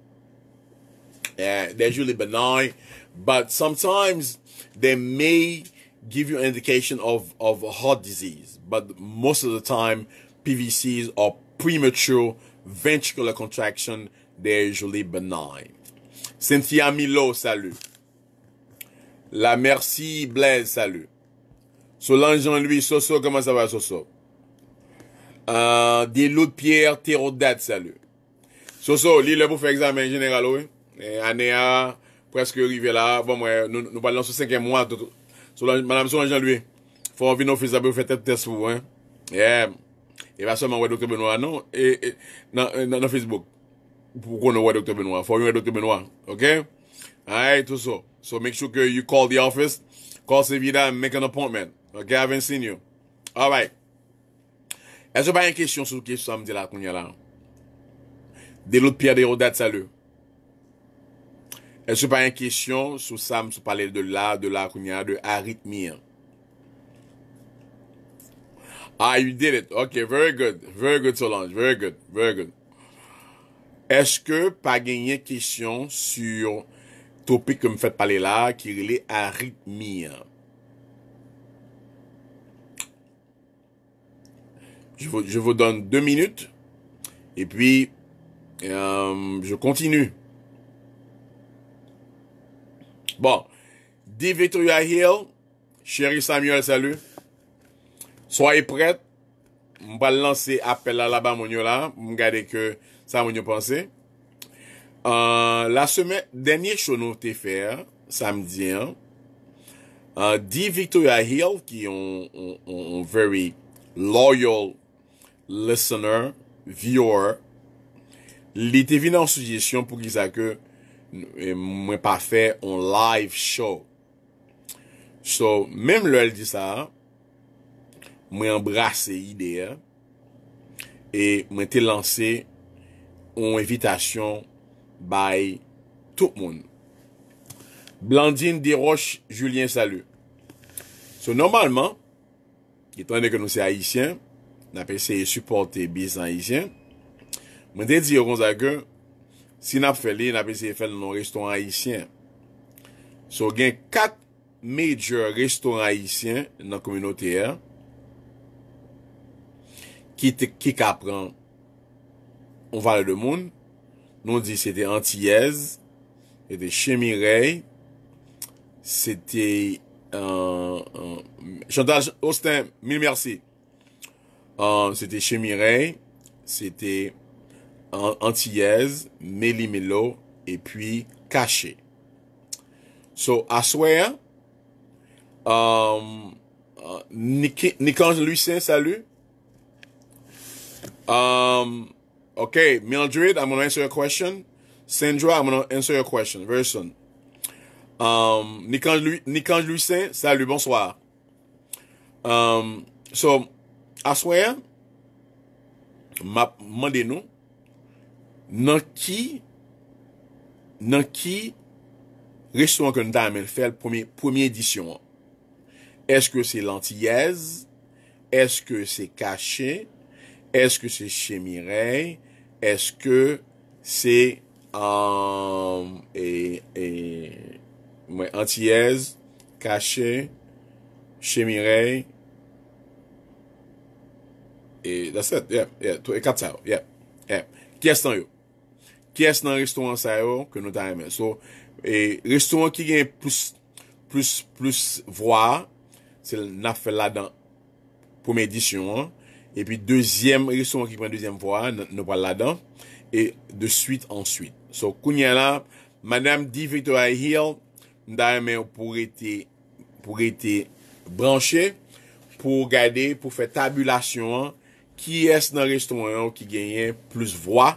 they're usually benign, but sometimes they may give you an indication of, of heart disease. But most of the time, PVCs are premature ventricular contraction. They're usually benign. Cynthia Milo, salut. La Merci Blaise, salut. Solange Jean-Louis, Soso, comment ça va, Soso? Euh, des Pierre, Thérodate, salut. Soso, lis-le pour faire examen général, oui? Eh, Ane a, preske yu rive la, nou balan sou 5e mwa. Manam sou anjan lue, fò wè yon office abe, fè tèp test fò wè. E va sèman wè doktor Benoit anon, nan Facebook. Poukò nou wè doktor Benoit, fò wè doktor Benoit. Ok? Aè, tout sou. So make sure you call the office, call Sevida and make an appointment. Ok, I've been seeing you. Aè, sou bayan kèsyon sou kèsyon samdi la kounye la. De lout piade yon dat salu. Est-ce pas une question sur Sam sur parler de là de la a de arythmie? Ah, you did it. Ok, very good. Very good, Solange. Very good. Very good. que pas une question sur topic topic que vous me faites parler là, qui Je vous, je vous donne deux minutes et puis euh, je continue. Bon, D. Victoria Hill, chéri Samuel, salu. Soye pret, mba lanse apel la la ba moun yo la, mga de ke sa moun yo panse. Euh, la semè, denye chounou te fè, samdiyen. Euh, D. Victoria Hill, ki yon very loyal listener, viewer, li te vina en sujisyon pou ki sa ke, mwen pa fè yon live show. So, mèm lòl di sa, mwen embrase idea, e mwen te lanse yon evitasyon bay tout moun. Blandine Deroche Julien Salou. So, normalman, yon tonne konou se Haitien, napè se yon supporte bizan Haitien, mwen te di yon konzakè, Sinap fè li, n apè se fè nan ristouran haïsyen. So gen kat mejur ristouran haïsyen nan kominote e. Ki te ki kapran. On va le demoun. Non di se te Antiez. Se te Chemi Ray. Se te... Euh, euh, Chanta Osten, mil mersi. Euh, se te Chemi Ray. Se te... An tiyèz, me li me lo, e pwi kachè. So, aswaya. Um, Nikanj Louisen, salu. Um, ok, Mildred, I'm gonna answer your question. Sandra, I'm gonna answer your question, very soon. Um, Nikanj Louisen, salu, bonsoir. So, aswaya. Mande nou. Nan ki, nan ki, reswen kon da men fèl pwemi edisyon an? Eske se lantiyèz? Eske se kache? Eske se shemirey? Eske se, an, e, e, mwen, lantiyèz, kache, shemirey, e, la set, e, e, to, e, kat sa ou, e, e, kestan yo. Ki es nan restouman sa yo ke nou ta remen? So, restouman ki gen plus plus, plus voa se na fe ladan pou men disyon. E pi dezyen, restouman ki pren dezyen voa nou pal ladan. E de suite, ansuite. So, kounye la, madame D. Victoria Hill nou ta remen pou rete pou rete branche pou gade, pou fe tabulasyon ki es nan restouman yo ki gen plus voa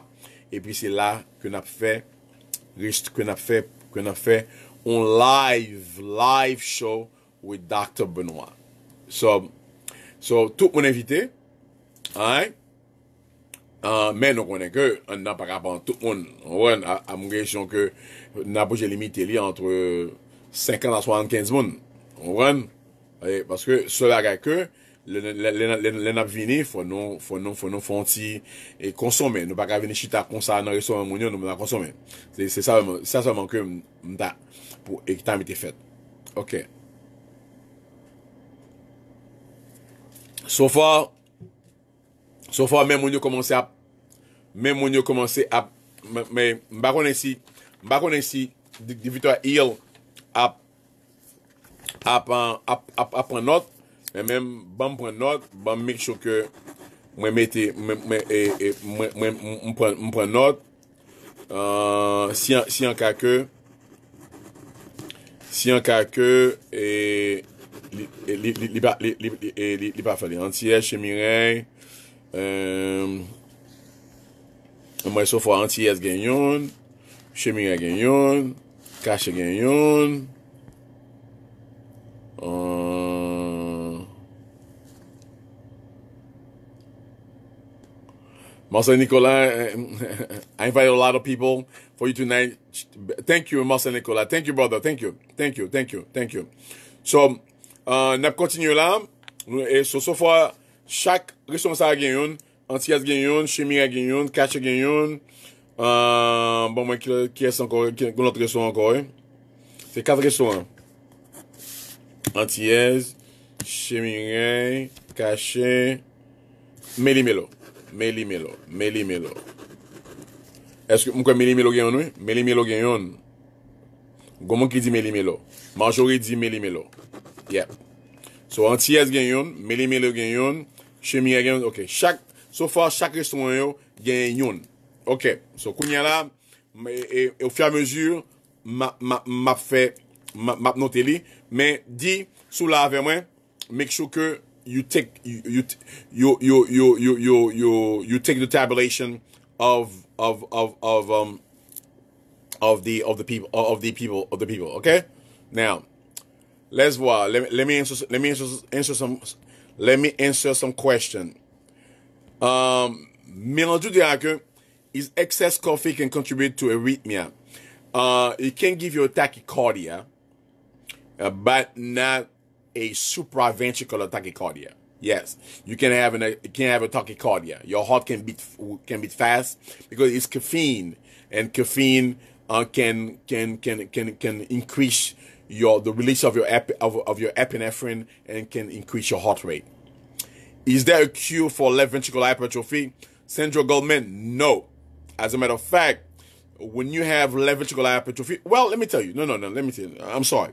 epi se la, ke nap fe, list, ke nap fe, ke nap fe, on live, live show, with Dr. Benoit. So, tout moun evite, ae, men nou konen ke, an nan pa kapan, tout moun, an moun genjon ke, nan boje limiteli, antre 50 a 75 moun, an moun, ae, paske, sou la gake ke, Len ap vini, fwa nou fwanti E konsome, nou baka vini chita Konsa nan reso an moun yo, nou mwen a konsome Se sa sa manke mta Pou ekta mite fet Ok Sofa Sofa men moun yo komanse ap Men moun yo komanse ap Men mbakone si Mbakone si di vitwa il Ap Ap an ap ap an ap Memen, ban mpwen not, ban mik chokyo Mwen meti, mwen Mwen e, e, mpwen not euh, Si an kake Si an kake e, Li pa fweli Antiyaz, shemire Mwen sou fwa antiyaz genyon Shemire genyon Kache genyon An euh, Marcel Nikola, eh, eh, eh, I invite a lot of people for you tonight. Thank you, Marcel Nikola. Thank you, brother. Thank you. Thank you. Thank you. Thank you. So, uh, nap kontinu la. So, sou fwa, chak restoran sa a genyoun. Antiez genyoun, Shemira genyoun, Kache genyoun. Uh, bon mwen kyes anko, konot restoran anko. Se, kat restoran. Antiez, Shemira, Kache, Meli Melo. Meli melo. Meli melo. Eske mwen kwen meli melo genyon we? Meli melo genyon. Gomen ki di meli melo. Majori di meli melo. Yep. So, antiyez genyon. Meli melo genyon. Chemiye genyon. Ok. Chak. Sofa chak liston yo. Genyon. Ok. So, kwenye la. E ou e, fya mezur. Map map map map noteli. Men di sou la ave mwen. Mek sou ke. you take you you you you you you you you, take the tabulation of of of of um of the of the people of the people of the people. Okay, now let's voir. Uh, let, me, let me answer. Let me answer, answer some. Let me answer some question. Um, Mélenchon dira que is excess coffee can contribute to arrhythmia. Uh, it can give you a tachycardia, uh, but not a supraventricular tachycardia. Yes, you can have an you can have a tachycardia. Your heart can beat can beat fast because it's caffeine, and caffeine uh, can can can can can increase your the release of your epi, of, of your epinephrine and can increase your heart rate. Is there a cure for left ventricular hypertrophy? Sandra Goldman, no. As a matter of fact, when you have left ventricular hypertrophy, well, let me tell you, no, no, no, let me tell you, I'm sorry.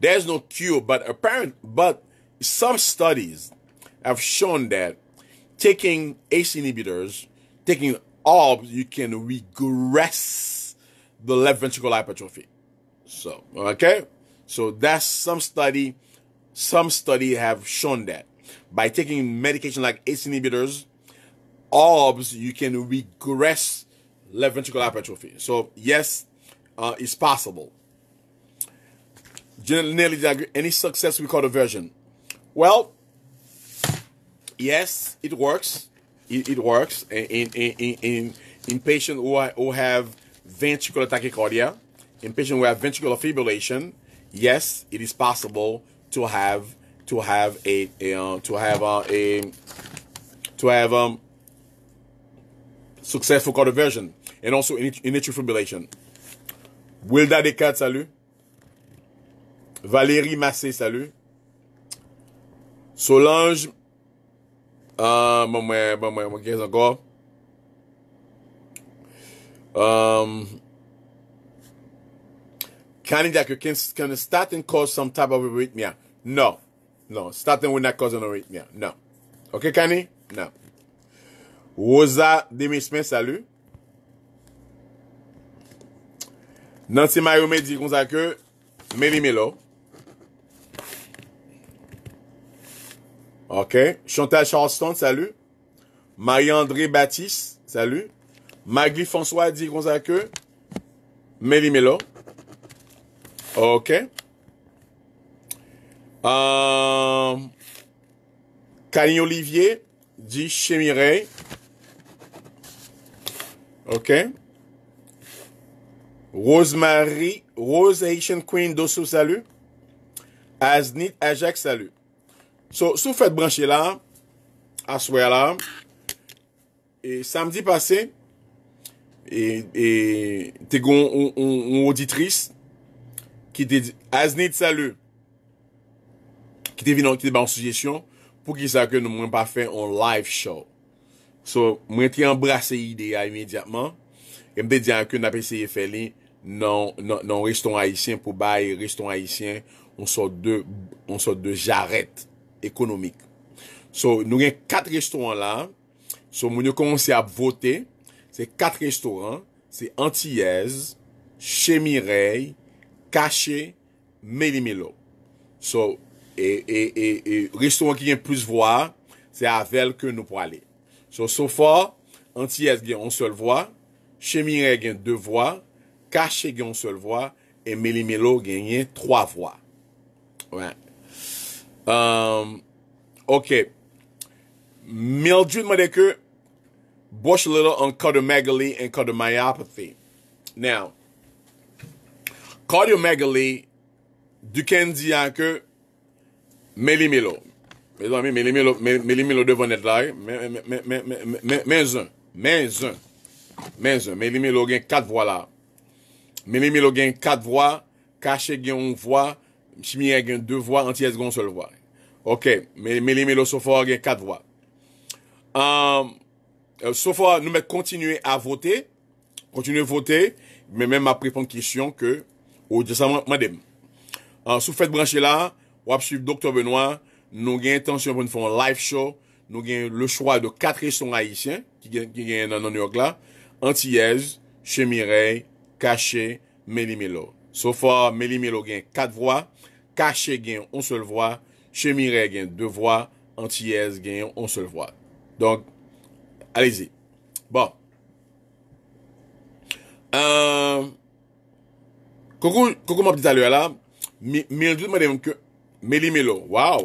There's no cure, but apparent, but some studies have shown that taking ACE inhibitors, taking ARBs, you can regress the left ventricular hypertrophy. So, okay? So that's some study, some study have shown that by taking medication like ACE inhibitors, ARBs, you can regress left ventricular hypertrophy. So yes, uh, it's possible. Nearly any success we call aversion. Well, yes, it works. It, it works in, in, in, in, in patients who, are, who have ventricular tachycardia, in patients who have ventricular fibrillation. Yes, it is possible to have to have a, a uh, to have uh, a to have um successful cardioversion and also in, in atrial fibrillation. be Descartes, salut. Valery Massey, salu. Solange. Ah, bon, bon, mwen mwen mwen mwen genz um, ankor. Ahm. Kani di ak ke kene starten kouz som tap avi vwit mi an? No. No, starten wou na kouz an avi vwit mi an. No. Ok, kani? No. Oza Demismen, salu. Nancy Mayome, di konz ak ke meni me lo. OK. Chantal Charleston, salut. Marie-André Baptiste, salut. Maggie François dit que Mélie Melo. OK. Euh, Olivier dit Chemire, OK. Rosemary, Rose Haitian Queen d'Osso, salut. Aznit Ajax, salut. So, sou fèd branche la, aswe la, e samdi pase, e te goun ou auditris, ki te azne tsalou, ki te binan, ki te ban sujesyon, pou ki sa akoun nou mwen pa fè ou live show. So, mwen te embrase idea imediatman, e mwen te diyan akoun na PCFL-e, nan reston haisyen pou bay, reston haisyen, ou sot de jarrette. ekonomik. So nou gen kat restoran la, so moun yo komanse ap vote, se kat restoran, se Antiez, Chemi Ray, Kache, Melimelo. So, e restoran ki gen plus voa, se avel ke nou po ale. So so fa, Antiez gen 1 sol voa, Chemi Ray gen 2 voa, Kache gen 1 sol voa, e Melimelo gen 3 voa. Ouè. Um, ok, Mildu nmane ke, bwosh lilo an kade megele en kade myopathy. Now, kade megele, duken di an ke, meli melo. Meli melo devon et la e, men zon, men zon, meli melo gen kat vwa la. Meli melo gen kat vwa, kache gen un vwa, Msi miye gen 2 vwa, antiyez gen 1 sol vwa. Ok, me li me um, euh, lo sofwa gen 4 vwa. Sofwa, nou men kontinuye a vote, kontinuye vote, men men ma pripon kisyon ke, ou di sa man madem. Euh, Sou fèd branche la, wap suiv Dr. Benoit, nou gen tansyon pou nou fè un live show, nou gen le chwa de 4 histon haisyen, ki gen nan New York la, antiyez, che mirey, kache, me li me lo. Sou fwa, meli melo gen kat vwa, kache gen onsel vwa, chemire gen devwa, antyez gen onsel vwa. Donk, alezi. Bon. Koko mwen ptita lue la, meli melo, waw,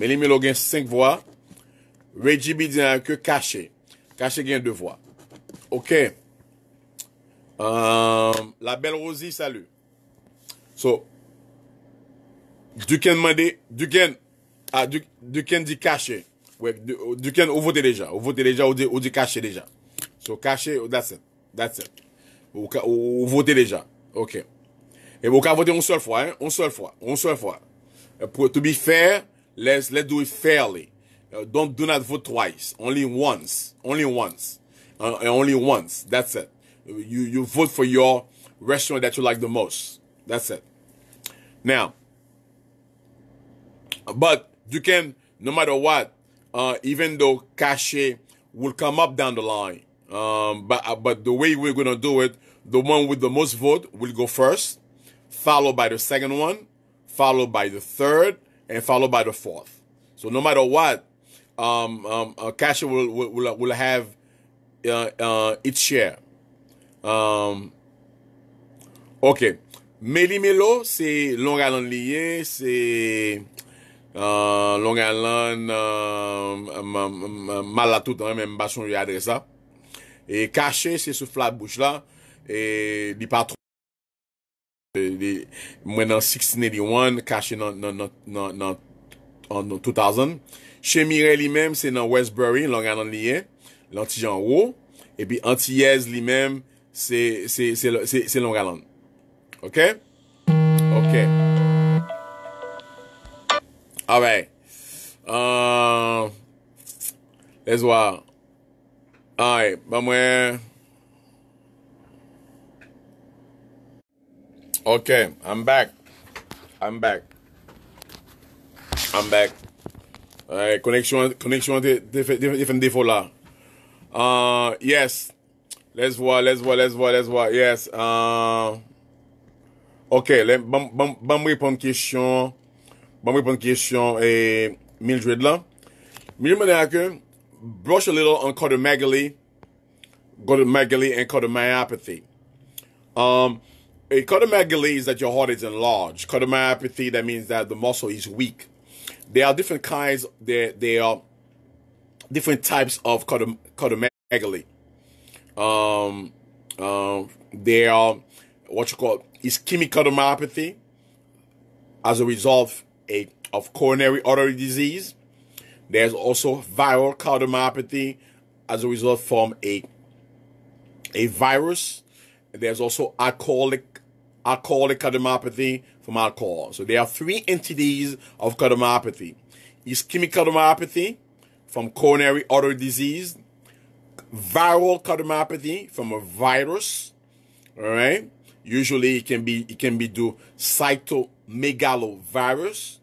meli melo gen 5 vwa, reji bi diyan ke kache, kache gen devwa. Okè. Um, la belle Rosie, salut. So, Duken m'a dit, Duken, ah, Duken dit caché. Ouais, Duken, euh, on votez déjà. On votez déjà, on dit, ou dit caché déjà. So, caché, that's it. That's it. Ou, ou, déjà. Ok. Et vous pouvez voter une seule fois, hein? Une seule fois. Une seule fois. to be fair, let's, let's do it fairly. Euh, don't do not vote twice. Only once. Only once. only once. That's it. You you vote for your restaurant that you like the most. That's it. Now, but you can no matter what, uh, even though cachet will come up down the line. Um, but uh, but the way we're gonna do it, the one with the most vote will go first, followed by the second one, followed by the third, and followed by the fourth. So no matter what, um, um, uh, will, will, will have uh, uh, its share. Um, ok, me li me lo, se longan lan li ye Se uh, longan lan, uh, mal la tout an, men bason jwe adre sa E kache se sou flatbush la E li pa tro e Mwen an 1681, kache nan 2000 Che Mirel li men, se nan Westbury, longan lan li ye Lanti Jean Roux E pi anti Yez li men Se long galan. Ok. Ok. Awe. Lezwa. Awe. Vamwe. Ok. I'm back. I'm back. I'm back. Awe. Koneksyon. Koneksyon. Diffon difola. Yes. Yes. Let's voir, let's voir, let's voir, let's voir. Yes. Uh, ok, let, ban, ban, ban m repon kèsyon, ban m repon kèsyon e Mildred lan. Mildred nan akè, brush a little on cardomegaly, cardomegaly and cardiomyopathy. Um, a cardiomyogaly is that your heart is enlarged. Cardiomyopathy, that means that the muscle is weak. There are different kinds, there, there are different types of cardiom- um, um, they are what you call ischemic cardiomyopathy as a result of, a, of coronary artery disease. There's also viral cardiomyopathy as a result from a a virus. There's also alcoholic alcoholic cardiomyopathy from alcohol. So there are three entities of cardiomyopathy: ischemic cardiomyopathy from coronary artery disease viral cardiomyopathy from a virus. All right. Usually it can be it can be due cytomegalovirus.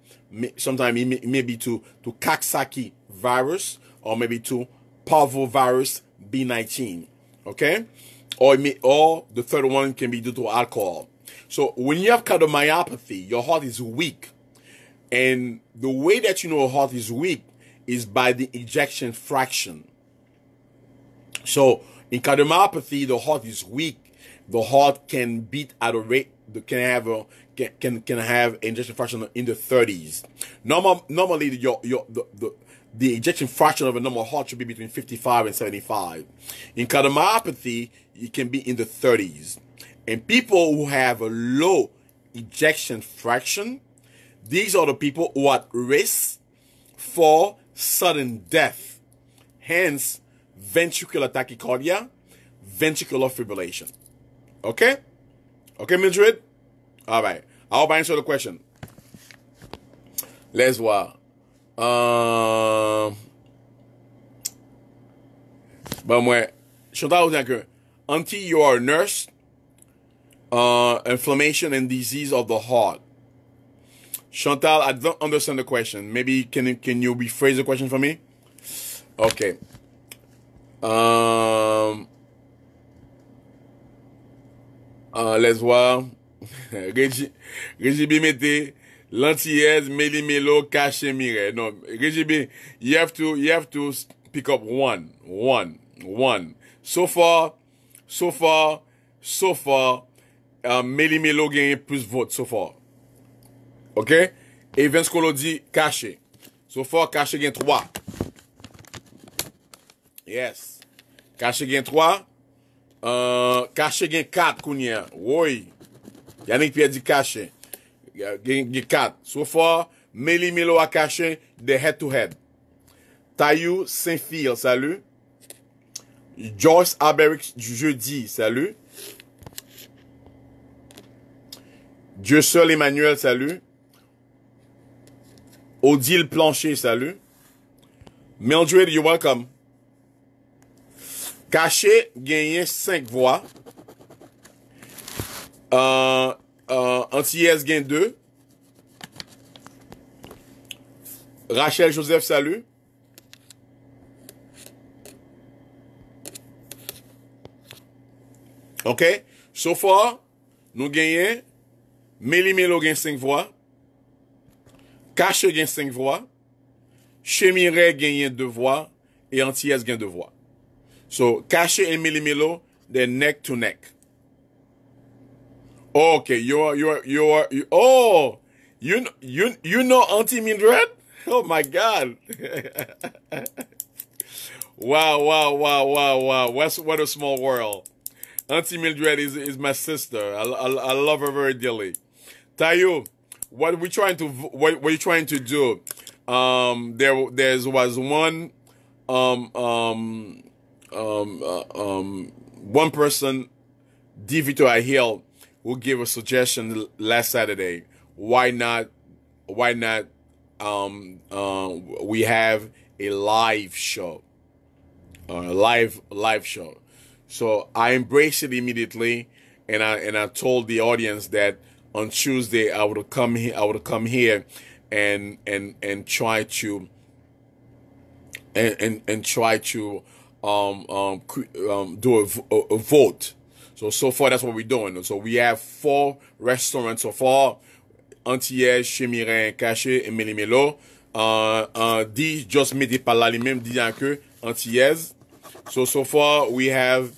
Sometimes it may, it may be to to Kaksaki virus or maybe to parvovirus B19. Okay, or it may, or the third one can be due to alcohol. So when you have cardiomyopathy, your heart is weak, and the way that you know a heart is weak is by the ejection fraction. So in cardiomyopathy, the heart is weak. The heart can beat at a rate can have a can can, can have ejection fraction in the 30s. Normal, normally, your your the, the the ejection fraction of a normal heart should be between 55 and 75. In cardiomyopathy, it can be in the 30s. And people who have a low ejection fraction, these are the people who are at risk for sudden death. Hence, ventricular tachycardia, ventricular fibrillation. Okay? Okay, Mildred. All right. I hope I answered the question. Let's voir. Um, ben ouais. Chantal Odenker. Until you are a nurse, uh, inflammation and disease of the heart. Chantal, I don't understand the question. Maybe can can you rephrase the question for me? Okay. Let's wa Rejibi mette Lansiyez, meli melo, kache mire Non, rejibi You have to pick up one One So far So far euh, Meli melo genye plus vot so far Ok E ven skolo di kache So far kache genye 3 Yes. Kache gen 3. Uh, kache 4 kounye. Woy. Yannick Pierre di kache. Gen 4. So far, Meli Melo a caché de head to head. Tayou Saint-Phil, salut. Joyce du jeudi, salut. Dieu seul Emmanuel, salut. Odile Plancher, salut. Mildred, you're welcome. Kache genyen 5 vwa. Euh, euh, Anties genyen 2. Rachel Joseph salu. Ok. So far, nou genyen Melimelo genyen 5 vwa. Kache genyen 5 vwa. Chemire genyen 2 vwa. Et Anties genyen 2 vwa. So Cashew and Millie Milo, they're neck to neck. Oh, okay, you're you're you're you, oh you you you know Auntie Mildred? Oh my God! wow wow wow wow wow! What's what a small world. Auntie Mildred is is my sister. I, I, I love her very dearly. Tayo, what we trying to what we trying to do? Um, there there was one um um um, uh, um, one person, D. Vito Ahil, who gave a suggestion last Saturday. Why not? Why not? Um, uh, we have a live show, a uh, live live show. So I embraced it immediately, and I and I told the audience that on Tuesday I would come here. I would come here, and and and try to. And, and, and try to Um, um, um, do a vote. So, so far, that's what we're doing. So, we have four restaurants so far. Antillez, Chémirè, Caché, et Mélimélou. Uh, uh, Dij, jost meti pala li mèm, dijan ke Antillez. So, so far, we have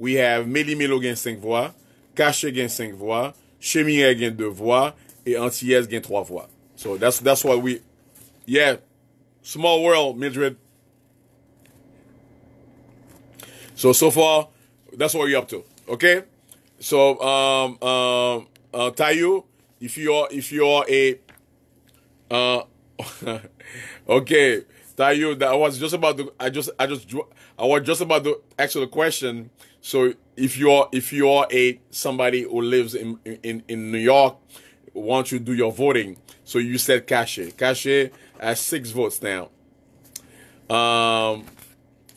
Mélimélou gen 5 vwa, Caché gen 5 vwa, Chémirè gen 2 vwa, et Antillez gen 3 vwa. So, that's why we, yeah, small world, Madrid, So so far, that's what you're up to. Okay. So um, um uh, uh Tayu, if you're if you're a uh okay. Tayu, that I was just about to I just I just I was just about to ask you the question. So if you're if you're a somebody who lives in in, in New York, want you do your voting, so you said Cache. Cache has six votes now. Um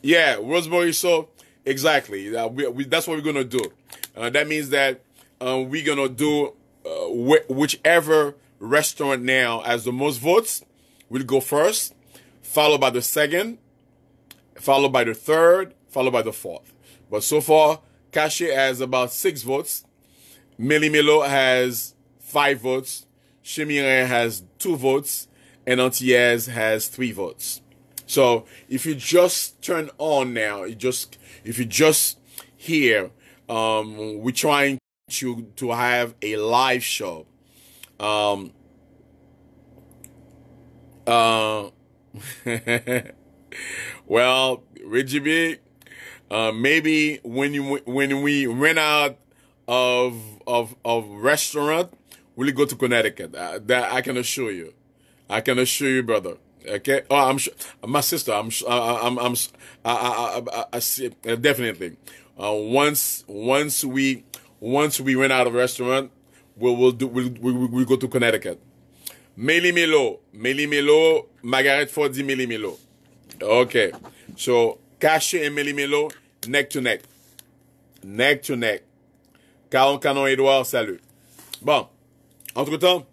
yeah, Rosemary, so Exactly. Uh, we, we, that's what we're gonna do. Uh, that means that um, we're gonna do uh, wh- whichever restaurant now has the most votes will go first, followed by the second, followed by the third, followed by the fourth. But so far, Cache has about six votes. Millie Milo has five votes. Shimire has two votes, and Antilles has three votes. So if you just turn on now, you just if you just hear, um, we're trying to to have a live show. Um, uh, well, Reggie B, uh, maybe when you when we run out of of of restaurant, we'll go to Connecticut. Uh, that I can assure you. I can assure you, brother. Okay. Oh, I'm sure my sister. I'm sure I'm I'm I I, I, I uh, definitely. Uh, once once we once we went out of restaurant, we will we'll do we we we'll, we'll go to Connecticut. Meli Melo, Meli Melo, Margaret Fordy Meli Melo. Okay. So Cache and Meli Melo, neck to neck. Neck to neck. Caron Canon Edouard, salut. Bon. Entre-temps,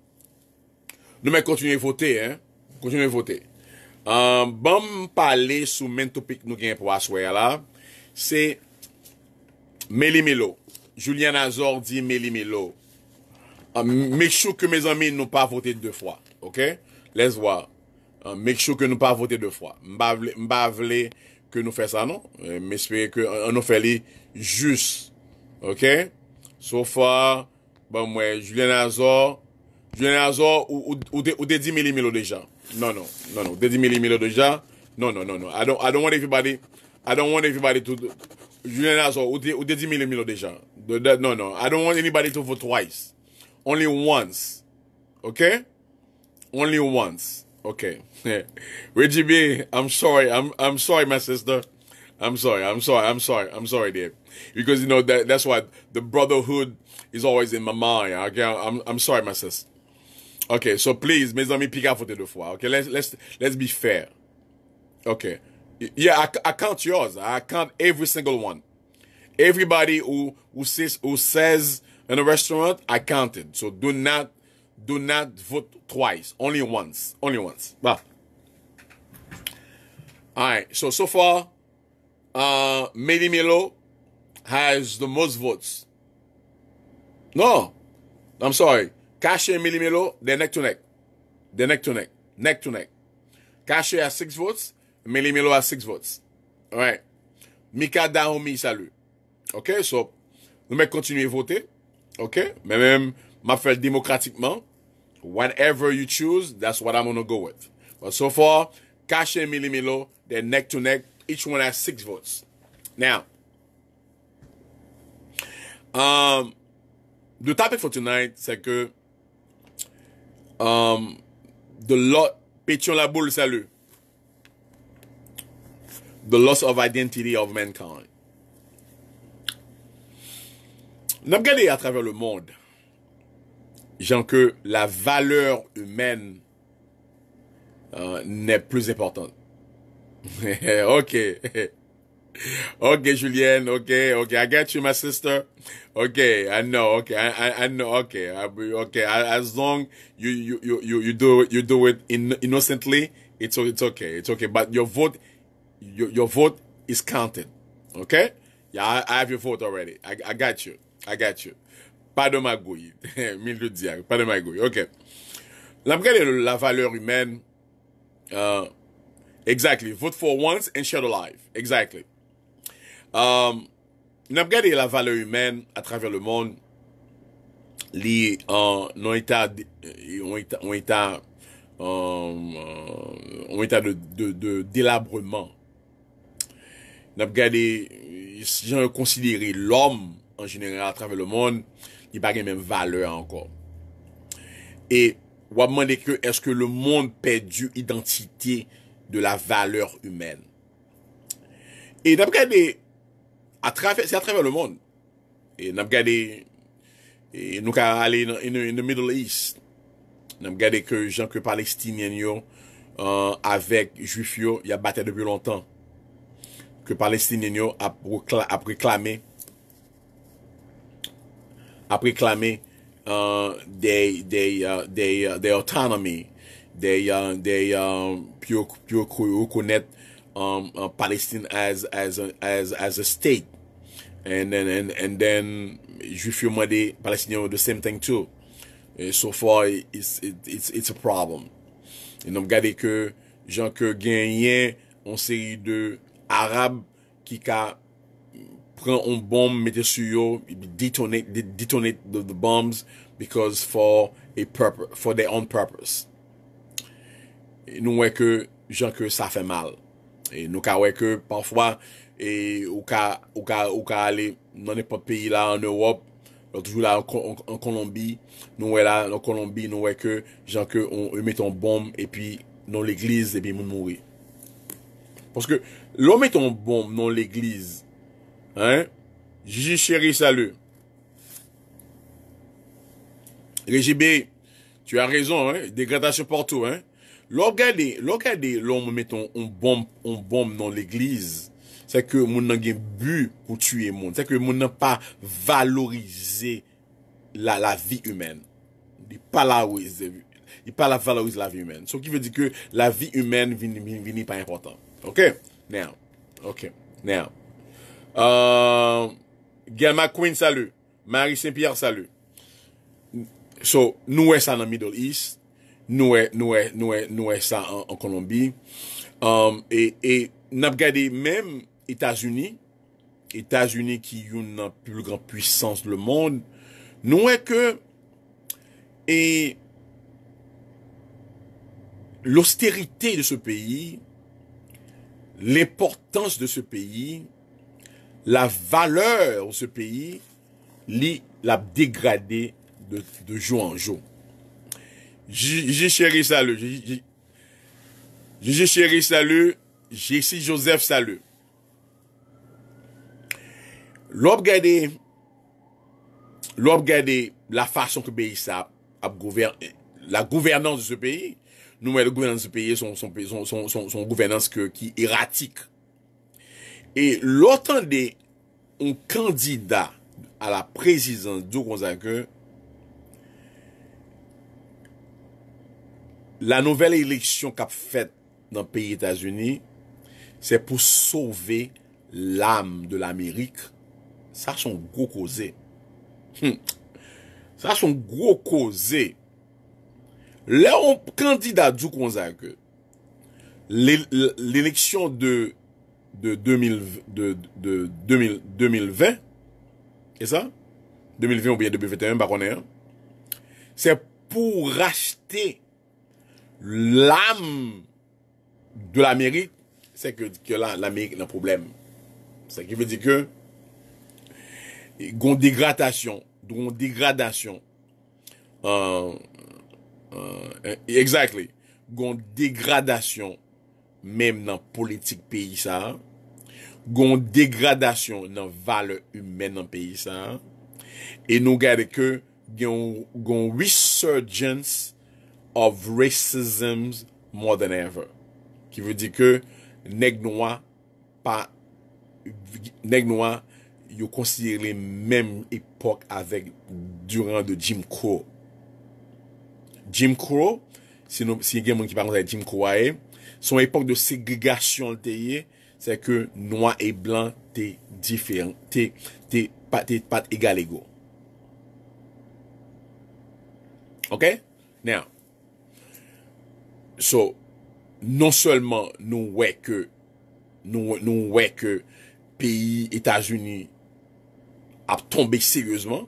nous mais continuer à voter, hein. Kounjene vote. Bwem pale sou men topik nou gen pou aswe la. Se, meli melo. Juliana Azor di meli melo. Mek chou ke me zami nou pa vote de fwa. Ok? Les wwa. Mek chou ke nou pa vote de fwa. Mba vle ke nou fe sa non. Mespere ke anou fe li jus. Ok? So fa, bwem we, Juliana Azor, Juliana Azor ou de di meli melo de jan. No, no, no, no. 30 millimeter deja. No, no, no, no. I don't, I don't want everybody. I don't want everybody to. Julien Lasso, ou 30 Do deja. No, no. I don't want anybody to vote twice. Only once. Okay? Only once. Okay. Reggie B, I'm sorry. I'm, I'm sorry, my sister. I'm sorry. I'm sorry. I'm sorry. I'm sorry, dear. Because you know that that's why the brotherhood is always in my mind. Okay, I'm I'm sorry, my sister. Okay, so please, mes amis, pick up for the fois. Okay, let's let's let's be fair. Okay, yeah, I, I count yours. I count every single one. Everybody who who says who says in a restaurant, I counted. So do not do not vote twice. Only once. Only once. Bah. All right. So so far, uh, Meli has the most votes. No, I'm sorry. Kache mili milo, de nek to nek. De nek to nek. Nek to nek. Kache a six votes, mili milo a six votes. Alright. Mika da omi, salu. Ok, so, nou men kontinuye vote. Ok, men men, ma fel demokratikman. Whatever you choose, that's what I'm gonna go with. But so far, kache mili milo, de nek to nek, each one a six votes. Now, um, the topic for tonight, se ke, Um, the lot, Pétion la boule, salut. The loss of identity of mankind. Nous regardé à travers le monde, genre que la valeur humaine euh, n'est plus importante. ok. okay, Julienne. Okay, okay. I got you, my sister. Okay, I know. Okay, I, I, I know. Okay, I, okay. I, as long you, you, you, you do it, you do it in, innocently. It's, it's okay. It's okay. But your vote, your, your vote is counted. Okay. Yeah, I, I have your vote already. I, I got you. I got you. Pardon de magouille. Mille Pardon diable. Pas Okay. la valeur humaine. Uh, exactly. Vote for once and share the life. Exactly. Um, n ap gade la vale humen euh, non euh, non non euh, a travèr le moun li an an etat de delabreman. N ap gade si jan yon konsidere l'om an jenère a travèr le moun li bagen menm vale an kon. E wap mwande ke eske le moun pe dju identite de la vale humen. E n ap gade... a trave le moun. E nanm gade, nou ka ale in the Middle East, nanm gade ke jan ke Palestiniyanyo euh, avek Jufyo, ya bate depi lontan. Ke Palestiniyanyo ap preklame ap preklame euh, dey dey euh, autonomy. Dey pyo kounet Palestine as a state. And then, jwi fyou mwade, palestinian wè the same thing too. So far, it's a problem. E noum gade ke, jan ke genyen, an seri de Arab, ki ka pren an bom mette su yo, detonate the bombs, because for their own purpose. E noum wè ke, jan ke sa fè mal. E nou ka wè ke, parfwa, et au cas ou ka, au ka ale nan e pa peyi la an Europe, lò toujou la an là nou wè la an que nou wè ke jan ke on met an bom, l'église nan puis epi moun mouri. Paske lò met an bom nan l'église hein, Jiji chéri salut Régibé, tu as raison, hein, dégradation partout, hein. Lò gade, l'homme gade, lò met an bombe an bom Se ke moun nan gen bu pou tue moun. Se ke moun nan pa valorize la vi yumen. Di pa la valorize la vi yumen. So ki ve di ke la vi yumen vini pa impotant. Ok? Now. Ok. Now. Euh, Gelma Quinn salu. Marie St-Pierre salu. So nou e sa nan Middle East. Nou e sa an Konombi. E nap gade menm. états unis états unis qui est plus grande puissance le monde, nous est que l'austérité de ce pays, l'importance de ce pays, la valeur de ce pays, la dégradé de, jour en jour. J'ai chéri salut. j'ai chéri salut. j'ai si Joseph salut Lop gade la fasyon ki be yisa ap gouvernan, la gouvernan se peyi, nou mwen gouvernan se peyi son gouvernan se ki eratik. E lotan de yon kandida a la prezizan diyo kon zake, la nouvel eleksyon kap fet nan peyi Etasuni, se pou sove l'am de l'Amerik, Sa son gro koze Sa son gro koze Le kandida djou konzak L'eleksyon de 2020 2020 oubyen 2021 baronè Se pou rachete L'am De la mery Se ke la mery nan problem Se ke ve di ke Gon degratasyon, Gon degratasyon, euh, euh, exactly, Gon degratasyon menm nan politik peyi sa, Gon degratasyon nan vale humen nan peyi sa, e nou gade ke, Gon resurgence of racism more than ever, ki vw di ke, nek nou a nek nou a yo konsidere le menm epok avèk duran de Jim Crow. Jim Crow, si gen moun ki pa konzè Jim Crow aè, son epok de segregasyon lte yè, se ke noua e blan te difèren, te pat egal ego. Ok? Now, so, non selman nou wèk nou wèk peyi Etat-Unis ap tombe seryozman,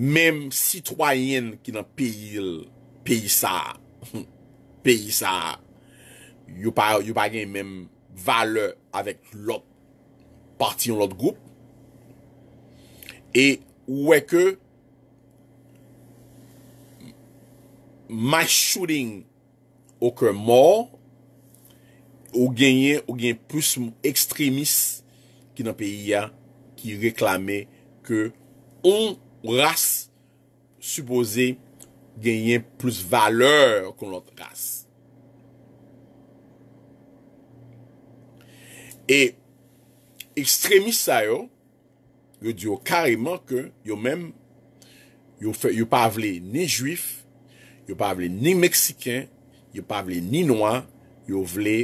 mem sitwayen ki nan peyi sa, peyi sa, yo pa gen menm vale avèk lot partiyon lot goup, e ouè ke my shooting okè mor, ou genye, ou gen plus mou ekstremis ki nan peyi ya ki reklame ke on ras supose genyen plus valeur kon lot ras. E, ekstremist sayo, yo diyo kariman ke yo men yo pa vle ni juif, yo pa vle ni meksiken, yo pa vle ni noa, yo vle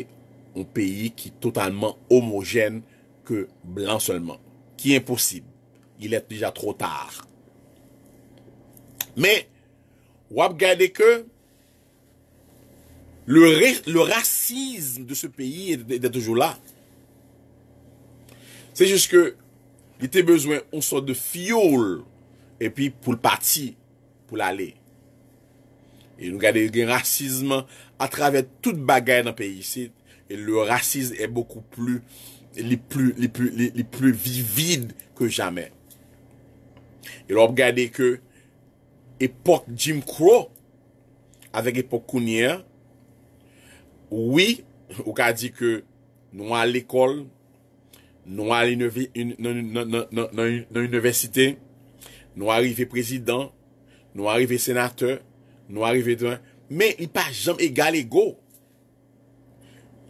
un peyi ki totalman homogen ke blan solman. qui est impossible. Il est déjà trop tard. Mais, vous regardez que le, racisme de ce pays est, toujours là. C'est juste que il était besoin on sorte de fioul et puis pour le parti, pour l'aller. Et nous regardons le racisme à travers toute bagarre dans le pays ici. Et le racisme est beaucoup plus li plu vivide ke jame. E lor gade ke epok Jim Crow avek epok Kounier, oui, ou ka di ke nou al ekol, nou al inovestite, nou arive prezident, nou arive senater, nou arive... Men, li pa jame egal ego.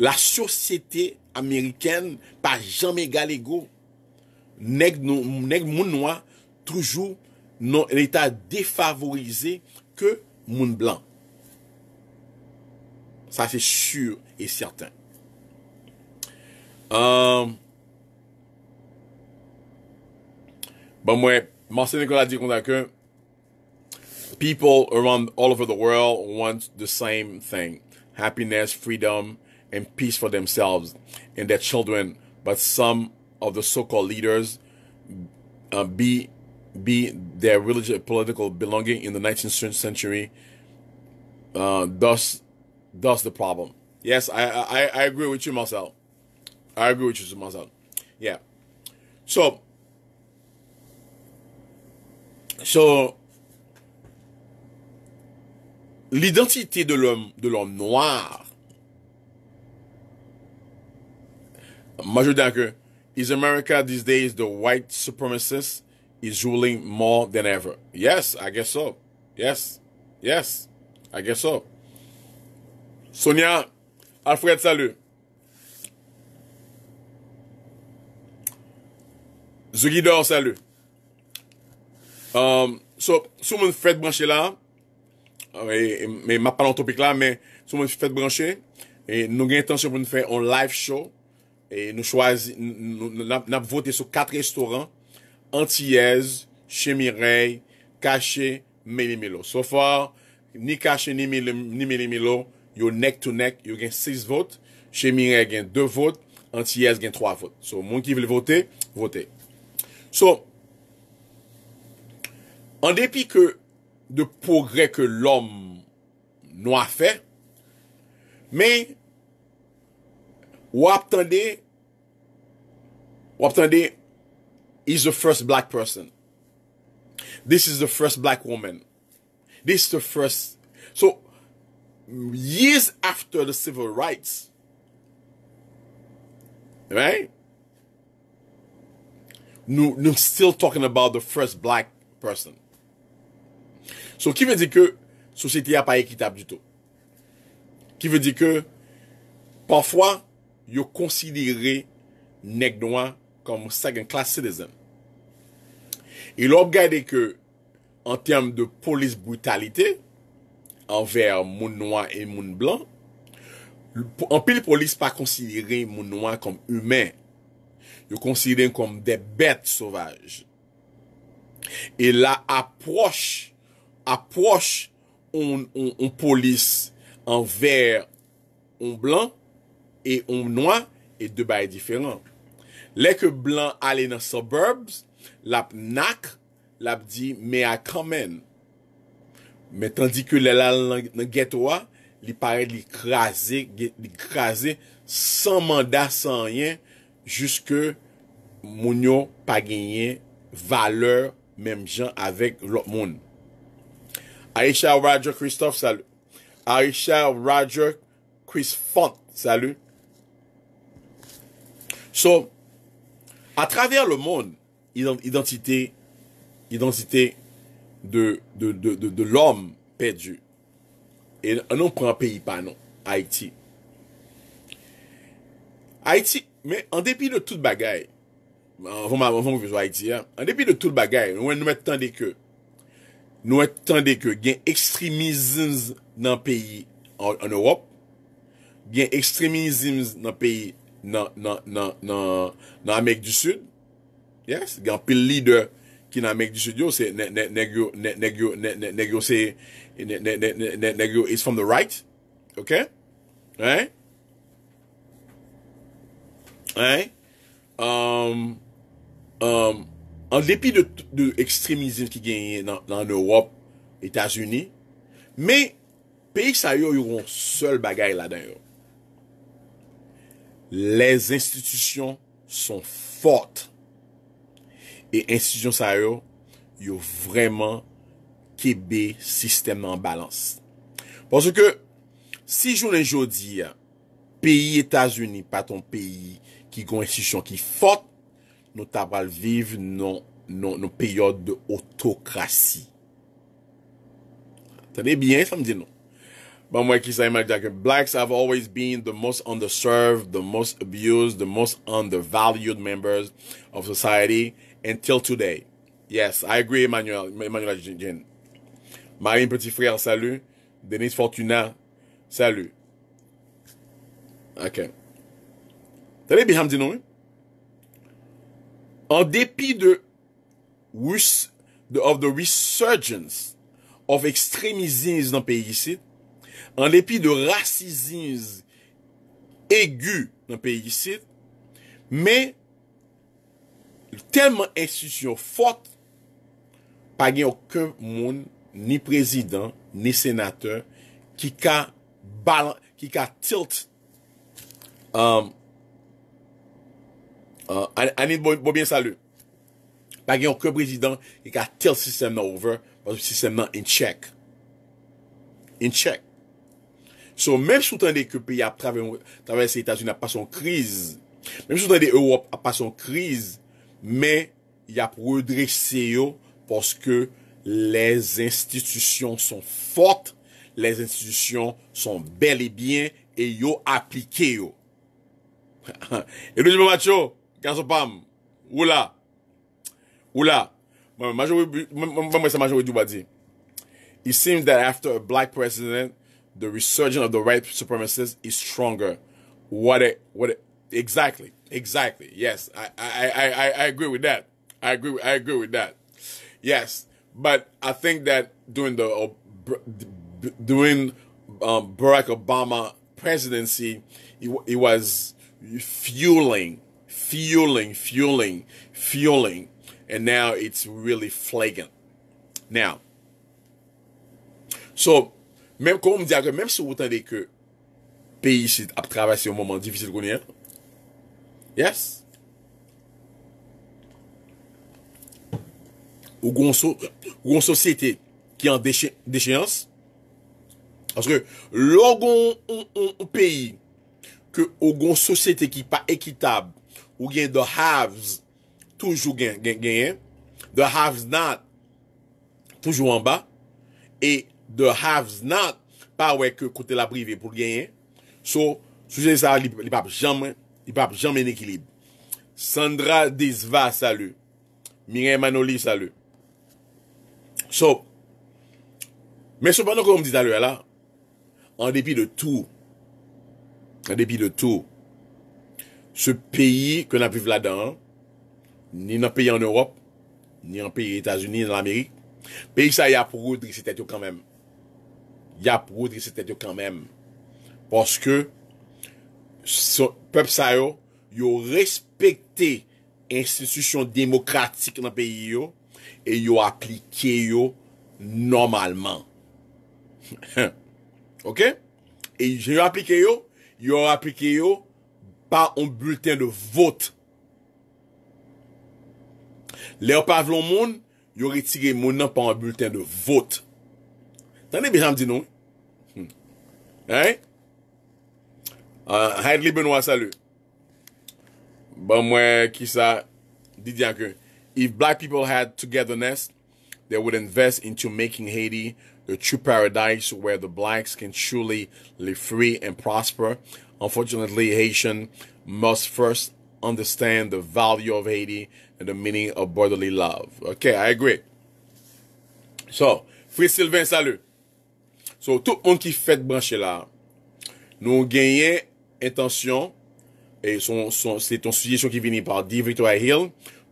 La sosete Ameriken pa jam e galego Neg moun wak Toujou non, L'eta defavorize Ke moun blan Sa se sur E certain Mwè Mwè Mwè People around all over the world Want the same thing Happiness, freedom and peace for themselves and their children. But some of the so-called leaders uh, be be their religious political belonging in the 19th century. Uh, thus, thus the problem. Yes, I, I I agree with you, Marcel. I agree with you, Marcel. Yeah. So. So. L'identité de l'homme de l'homme noir Majou dake, is America these days the white supremacist is ruling more than ever? Yes, I guess so. Yes, yes, I guess so. Sonia, Alfred, salut. Zou guideur, salut. Um, so, sou moun fred branché la, me mapan an topik la, sou moun fred branché, nou gen tansyon pou nou fèy an live show, nou chwazi, nou nap vote sou 4 restoran, Antiez, Chez Mireille, Caché, Melimelo. So far, ni Caché, ni Melimelo, yo nek to nek, yo gen 6 vote, Chez Mireille gen 2 vote, Antiez gen 3 vote. So, moun ki vle vote, vote. So, an depi ke de progre ke l'om nou a fe, me, wap tande, wap tande, is the first black person. This is the first black woman. This is the first. So, years after the civil rights, right? Nou, nou still talking about the first black person. So, ki ve di ke, sosete ya pa ekitab du tout? Ki ve di ke, pafwa, yo konsidere nek noan kom second class citizen. E lor gade ke an term de polis brutalite anver moun noan e moun blan, anpe li polis pa konsidere moun noan kom humen. Yo konsidere kom de bet sauvage. E la aproche aproche an polis anver moun blan E oum noua, e de baye diferant. Lè ke blan ale nan suburbs, lap nak, lap di me a kamen. Metan di ke lè lan nan ghetto a, li pare li krasi, li krasi, san manda san yen, juske moun yo pa genyen, valeur, mem jan avek lop moun. Aisha Roger Christophe, salut. Aisha Roger Chris Font, salut. So, a traver le moun, identite de l'om pedu. E anon pran peyi panon, Haiti. Haiti, men, an depi de tout bagay, an fon m'avonson ki vizou Haiti, an depi de tout bagay, nou wè nou wè tande ke, nou wè tande ke gen ekstremizmz nan peyi an Europe, gen ekstremizmz nan peyi, nan a mek du sud. Gan pil lider ki nan a mek du sud yo, se negyo se negyo is from the right. Ok? An? An? An depi de ekstremizm ki genye nan Europe, Etasuni, me, peyik sa yo yon sol bagay la den yo. Lez institisyon son fote. E institisyon sa yo, yo vreman kebe sistem nan balans. Ponso ke, si jounen joun di, peyi Etasuni, pa ton peyi ki kon institisyon ki fote, nou tabal viv nou peyot de otokrasi. Tane bien, sa m di nou. But Bamweki Saimak Jacket. Blacks have always been the most underserved, the most abused, the most undervalued members of society until today. Yes, I agree, Emmanuel. Emmanuel Jean. Marine Petit Frère, salut. Denise Fortuna, salut. OK. T'allais bien me En dépit de, of the resurgence of extremism dans le pays ici, an depi de rasisiz egu nan peyi yisid, me, telman institusyon fote, pa gen yo ke moun, ni prezident, ni senater, ki ka tilt an anit bobyen salu. Pa gen yo ke prezident, ki ka tilt sistem nan over, pasp sistem nan in chek. In chek. So, menp sou tan de ke peyi a travese Etasyen a pason kriz, menp sou tan de e ou a pason kriz, men, y ap redrese yo poske les institisyon son fort, les institisyon son bel e bien, e yo aplike yo. E loujibou macho, gansopam, ou la, ou la, mwen mwen se majowe djoubadi, it seems that after a black president, the resurgence of the white supremacists is stronger. What it, what it, exactly, exactly. Yes, I, I, I, I agree with that. I agree, with, I agree with that. Yes, but I think that during the uh, during um, Barack Obama presidency, it, it was fueling, fueling, fueling, fueling, and now it's really flagrant. Now, so Mem kon m diya ke, mem sou wotande ke peyi si ap travase yon moman difisil konen, yes? Ou gon sosyete ki an desheyans? Anse ke, lo gon peyi ke ou gon sosyete ki pa ekitab ou gen de haves toujou gen genyen, de haves nat toujou an ba, e de « haves not pas ouais que côté la privé pour gagner so sujet ça il pas jamais il pas jamais en Sandra Desva salut Mireille Manoli salut so mais cependant comme vous dit à l'heure là en dépit de tout en dépit de tout ce pays que a vive là-dedans ni dans pays en Europe ni en pays États-Unis dans l'Amérique pays ça y a pour redresser tête quand même yap woudre se tete yo kanmem. Poske, pep sa yo, yo respekte institusyon demokratik nan peyi yo, e yo aplike yo normalman. Ok? E yo aplike yo, yo aplike yo pa on bulten de vot. Le opavlon moun, yo retige moun nan pa on bulten de vot. Ok? Tani bi ham di nou. Hey? Uh, Benoit salut. Bon, moi, ki sa di diyan if black people had togetherness, they would invest into making Haiti the true paradise where the blacks can truly live free and prosper. Unfortunately, Haitian must first understand the value of Haiti and the meaning of brotherly love. Okay, I agree. So, Free Sylvain, salut. So, tout on ki fèt branche la, nou genye intansyon, et son, son, se ton sujesyon ki vini par Divitoy Hill,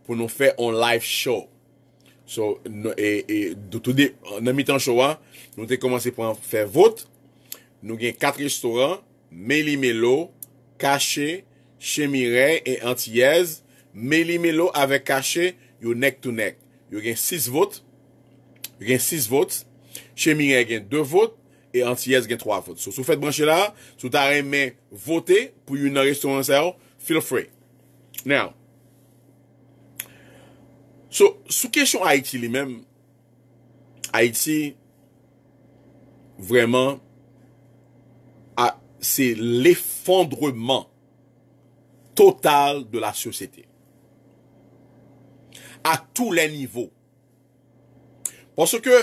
pou nou fè on live show. So, nou, et, et, tout di, nan mi tan show a, nou te komanse pou an fè vot, nou gen kat restaurant, Meli Melo, Kache, Che Mirey, et Antiez, Meli Melo ave Kache, you neck to neck. You gen 6 vot, you gen 6 vot, Che mire gen 2 vot, e anti-yes gen 3 vot. So sou fèd branche la, sou ta remè votè, pou yon nan restaurant sa yo, feel free. Now, sou kesyon Haiti li men, Haiti, vreman, a, se l'effondrement total de la sosete. A tou lè nivou. Ponsè ke,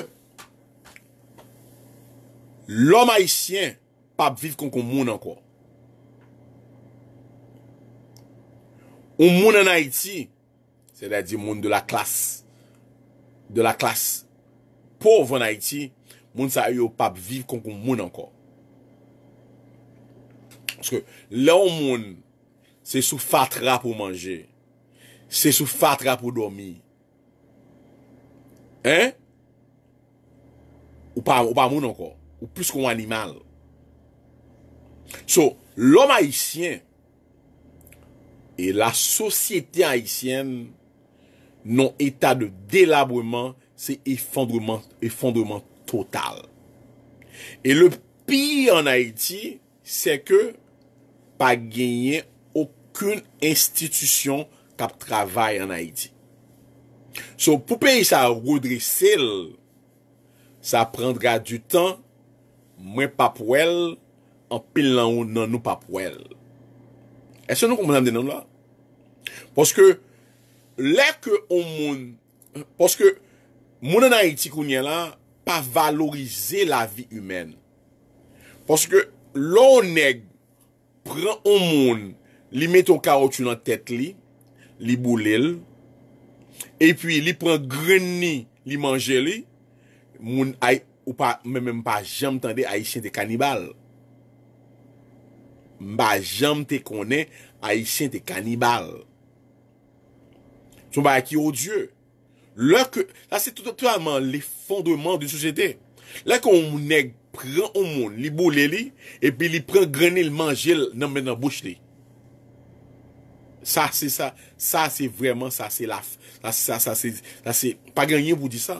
Lòm haïsyen, pap viv kon kon moun anko. O moun an Haiti, se de di moun de la klas, de la klas, pov an Haiti, moun sa yon pap viv kon kon moun anko. Ske, lè o moun, se sou fatra pou manje, se sou fatra pou domi. Hein? Ou pa moun anko? Ou plus kon animal. So, l'homme haitien e la sosyete haitien non eta de delabreman, se effondreman total. E le pi an Haiti, se ke pa genyen akoun institisyon kap travay an Haiti. So, pou pey sa rodre sel, sa prendra du tan mwen pa pou el, an pil lan ou nan nou pa pou el. E se nou komponan de nan la? Poske, lek ke omoun, poske, mounan an iti kounye la, pa valorize la vi yumen. Poske, lon neg, pren omoun, li meto kaoutu nan tet li, li boulil, epi li pren greni, li manje li, moun ay, Ou pa mèm mèm pa jèm tande a yishen te kanibal Mba jèm te konè A yishen te kanibal Son ba aki o die Lèk Lèk ou mwenèk Pren ou mwen Li bou lèli E pi li pren grenèl manjèl Nan men nan bouch lè Sa se sa Sa se vreman sa se laf Sa se sa se Pa grenèl pou di sa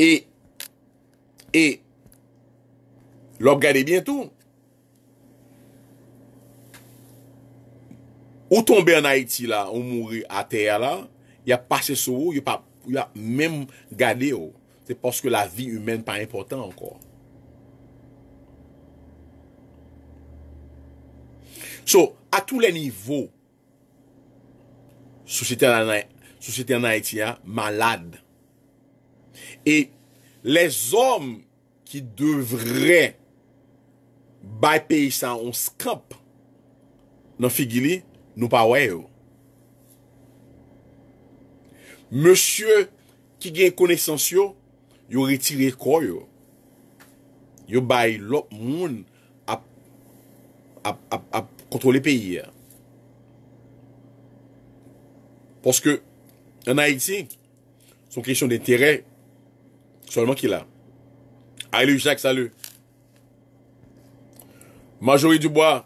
E, e, lop gade bientou. Ou tombe an Haiti la, ou mouri a teya la, ya pase sou, ya mem gade yo. Se poske la vi yu men pa important anko. So, a tou le nivou, sosite an Haiti ya, malade. E le zom ki devre bay peyi sa on skamp nan figili nou pa weyo. Monsye ki gen konesans yo, yo reti reko yo. Yo bay lop moun ap kontrole peyi ya. Poske en Haiti, son kresyon de terey, Sòlman ki la. Ayle, Yushek, salut. Majorit du boye.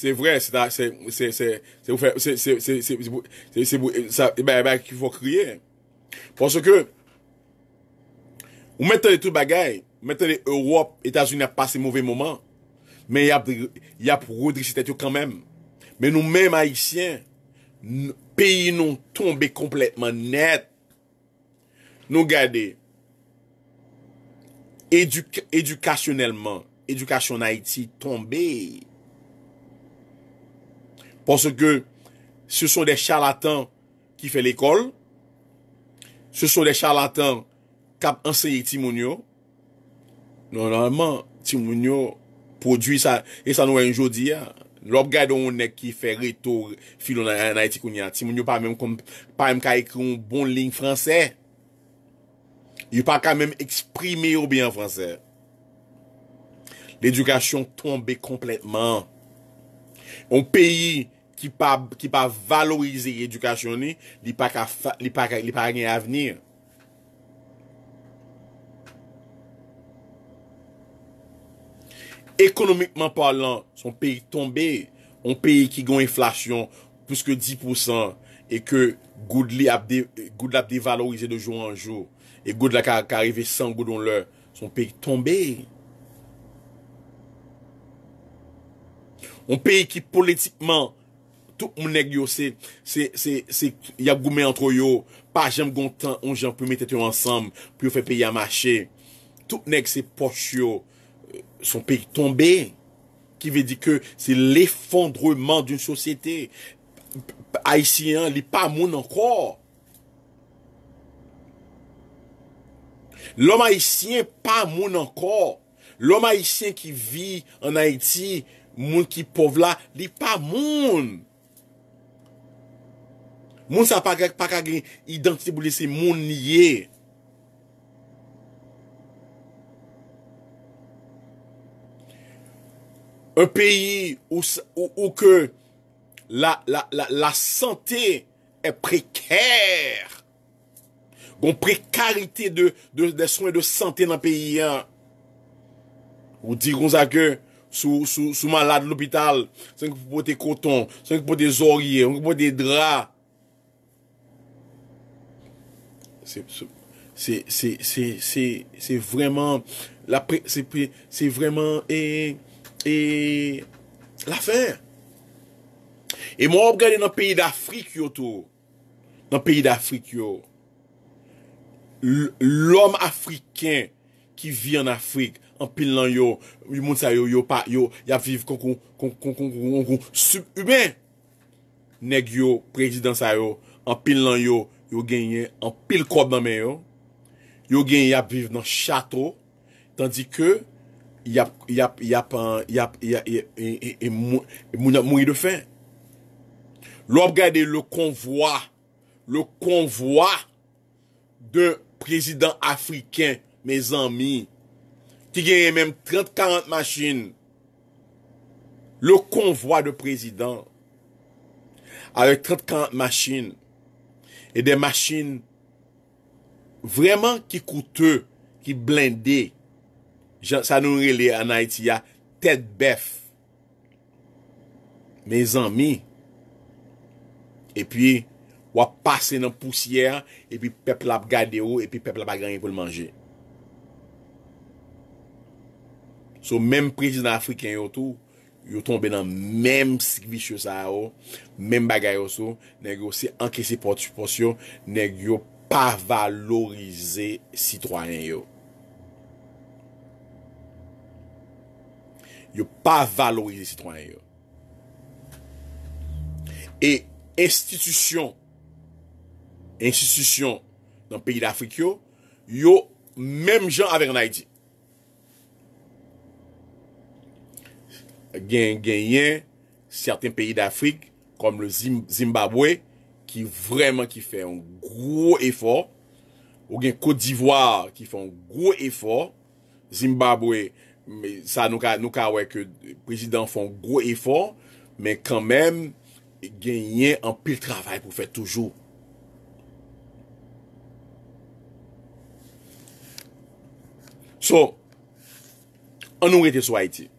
Se vre, se vre. Se vre. Se vre. Se vre. Pwos se ke ou mette lè tout bagay. Ou mette lè Europe, Etasunè passe mauvais moment. Men yap ro drishitet yo kamen. Men nou men mayisyen. Peyi nou tombe kompletman net. Nou gadey. Edukasyonelman, edukasyon na iti, tombe. Ponske, se son de charlatan ki fe l'ekol, se son de charlatan kap anseyi ti moun yo, normalman, ti moun yo, prodwi sa, e sa nou enjodi ya, lop gado moun nek ki fe reto filo na iti koun ya, ti moun yo pa mèm kom, pa mèm ka ekron bon ling fransè, Y pa ka menm eksprime yo byan fransè. L'edukasyon tombe kompletman. Un peyi ki pa valorize y edukasyon ni, li pa gen avnir. Ekonomikman palan, son peyi tombe, un peyi ki gon enflasyon pwiske 10% e ke goud li ap devalorize de joun an joun. E gout la ka arive san gout don lè, son peyi tombe. On peyi ki politikman, tout mounen yo se, se, se, se, ya gout men an tro yo, pa jem gontan, on jem pou met et yo ansam, pou yo fe peyi a mache, tout mounen se poch yo, son peyi tombe, ki ve di ke, se l'effondreman d'yon sosyete. Aisyen li pa moun an kwa. L'homme haïtien, pa moun ankor. L'homme haïtien ki vi an Haïti, moun ki povla, li pa moun. Moun sa pa kage identité bou lese moun liye. Un peyi ou ke la santé e prekèr. Gon prekarite de soin de sante nan peyi ya. Ou di kon sakè sou malade l'hobital. Senk pou potè koton, senk pou potè zorye, senk pou potè dra. Se, se, se, se, se, se, se, se, se vreman, se vreman, se vreman e, e, la fe. E mwen wap gade nan peyi da frik yo to, nan peyi da frik yo. l'om Afriken ki vi an Afrik, an pil lan yo, yon moun sa yo, yon pa, yon yap viv kon kon kon kon kon kon, sub-humen, neg yo, prejidans sa yo, an pil lan yo, yo genye, an pil kod nan men yo, yo genye yap viv nan chato, tandi ke, yap yap yap yap yap yap yap yap yap yap, yon moun ap moun yon fin. Lop gade le konvoi, le konvoi, de konvoi, prezident afriken, me zanmi, ki genye menm 30-40 machin, le konvoi de prezident, ale 30-40 machin, e de machin, vreman ki koute, ki blinde, sa nou rele anaytia, ted bef, me zanmi, e pi, wap pase nan pousyè, epi pepl ap gade yo, epi pepl ap agan yon pou l manje. So, menm prezident Afrikan yo tou, yo tombe nan menm sikvi chyo sa yo, menm bagay yo sou, neg yo se ankesi porsyon, neg yo pa valorize sitwanyen yo. Yo pa valorize sitwanyen yo. E, institisyon Insistisyon nan peyi d'Afrik yo, yo menm jan avernaydi. Gen genyen, certain peyi d'Afrik, kom le Zimbabwe, ki vreman ki fè an gro efor, ou gen Kodivwa ki fè an gro efor, Zimbabwe, sa nou ka wè ke prezidant fè an gro efor, men kanmen genyen an pil travay pou fè toujou. So, an nou rete sou Haiti.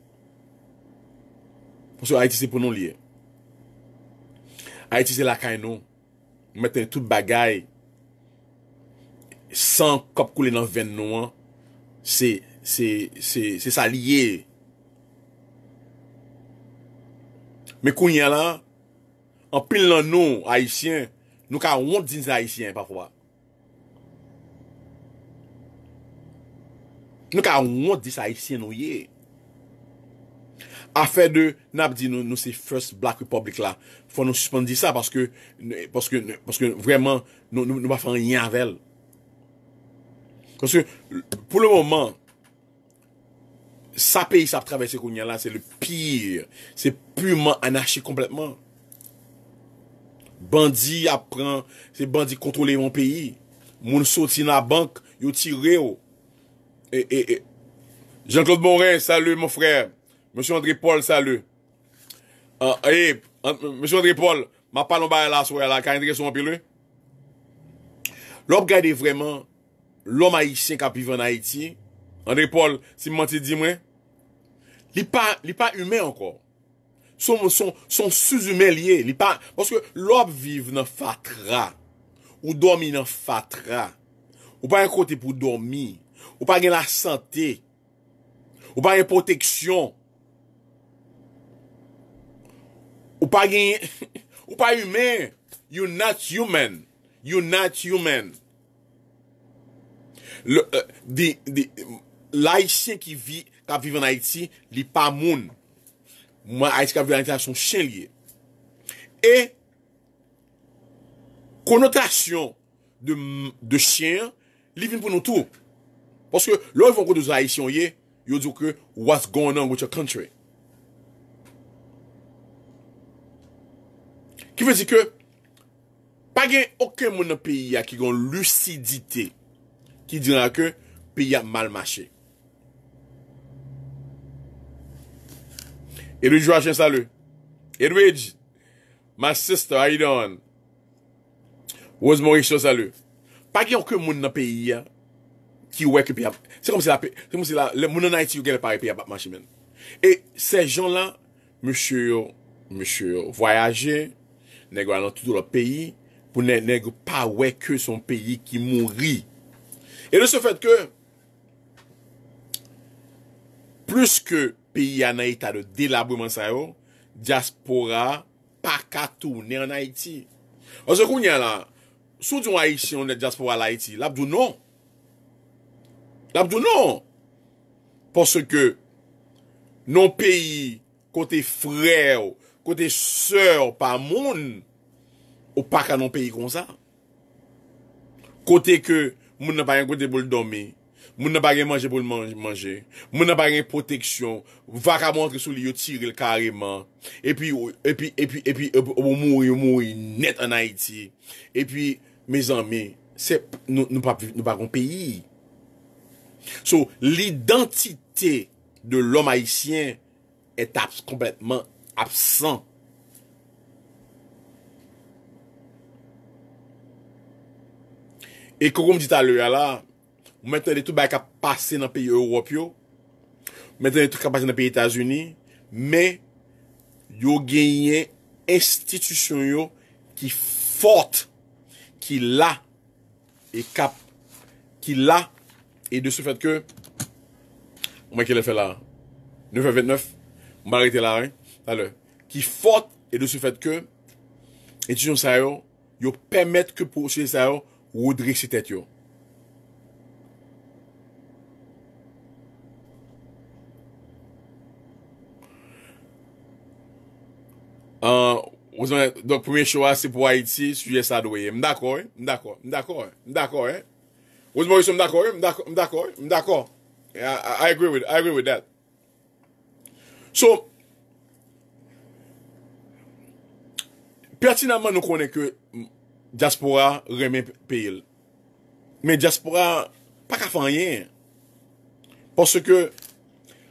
Ponsou Haiti se pou nou liye. Haiti se la kay nou. Mette tout bagay. San kop kou le nan ven nou an. Se sa liye. Me kou nye la, an pil nan nou Haitien, nou ka wot dinz Haitien pa fwa. Nou ka anwot di sa ifsyen nou ye. Afè de, nap di nou se first black republic la, fò nou suspendi sa, paske, paske, paske, vreman, nou pa fè yon yon avèl. Koske, pou lè mouman, sa peyi sa ap travesse koun yon la, se le pire, se pu man anache kompletman. Bandi ap pran, se bandi kontrole yon peyi, moun sou ti nan bank, yon ti reyo, E, e, e. Jean-Claude Morin, salu, mou frè. Monsi André Paul, salu. Hey, ah, eh, ah, monsi André Paul, m'a palon ba y la sou y la, ka yndre sou moun pilou. L'op gade vreman, l'om a y chen kapiv an Haiti, André Paul, si mwanti di mwen, li pa, li pa umè ankor. Son, son, son suzumè liye, li pa, monsi l'op viv nan fatra, ou domi nan fatra, ou pa y kote pou domi, Ou pa gen la sante, ou pa gen poteksyon, ou pa gen, ou pa yume, you not human, you not human. La isye ki vi kap vivan Haiti li pa moun. Mwen Haiti kap vivan Haiti la son chen liye. E konotasyon de chen li vin pou nou toub. Poske, lò yon fokou de zayisyon ye, yon djou ke, what's going on with your country? Ki vè di ke, pa gen okè moun nan peyi ya ki gon lucidite, ki dina ke, peyi ya malmache. Eruj Joachim, salu. Eruj, my sister, how you doing? Ozo Morisho, salu. Pa gen okè moun nan peyi ya, Ki weke pi ap, se kom se la pe, se kom se la, le mounen Haiti yon gen le pare pi ap ap manche men. E se jon lan, mèche yo, mèche yo, voyaje, negwa nan toutou la peyi, pou negwa pa weke son peyi ki moun ri. E de se fèt ke, plus ke peyi anayi ta de delabwe man sayo, Diaspora pakatou ne anayiti. Ose kounyen la, sou di yon aishyon de Diaspora la Haiti, labdou non. Dapjou non. Porske, non peyi kote frèw, kote sèw pa moun, ou pa ka non peyi kon sa. Kote ke, moun nan bayen kote pou l'dome, moun nan bayen manje pou l'manje, moun nan bayen proteksyon, vakamantre sou li yotiril kareman, epi, epi, epi, epi, euh, ou mou yon mou yon net an Haiti. Epi, me zanme, sep, nou pa kon peyi. So, l'identité de l'homme haïtien est complètement absent. Et koukoum dita lou ya la, mwen ten lè tou bè kap pase nan peyi Europe yo, mwen ten lè tou kap pase nan peyi Etats-Unis, mè yo genye institisyon yo ki fote, ki la, ki la, e de sou fèt ke, mwen mwen ke le fè la, 9-29, mwen mwen rete la, ki fòt, e de sou fèt ke, etisyon sa yo, yo pèmèt ke pou chè sa yo, wou drik si tèt yo. Donk, euh, premiè chòwa, se pou Haiti, suye sa doye, mdakò, mdakò, mdakò, mdakò, mdakò, Mdakor, mdakor, mdakor. I agree with that. So, pertinanman nou konen ke diaspora reme peyil. Me diaspora pa kafan yen. Ponske,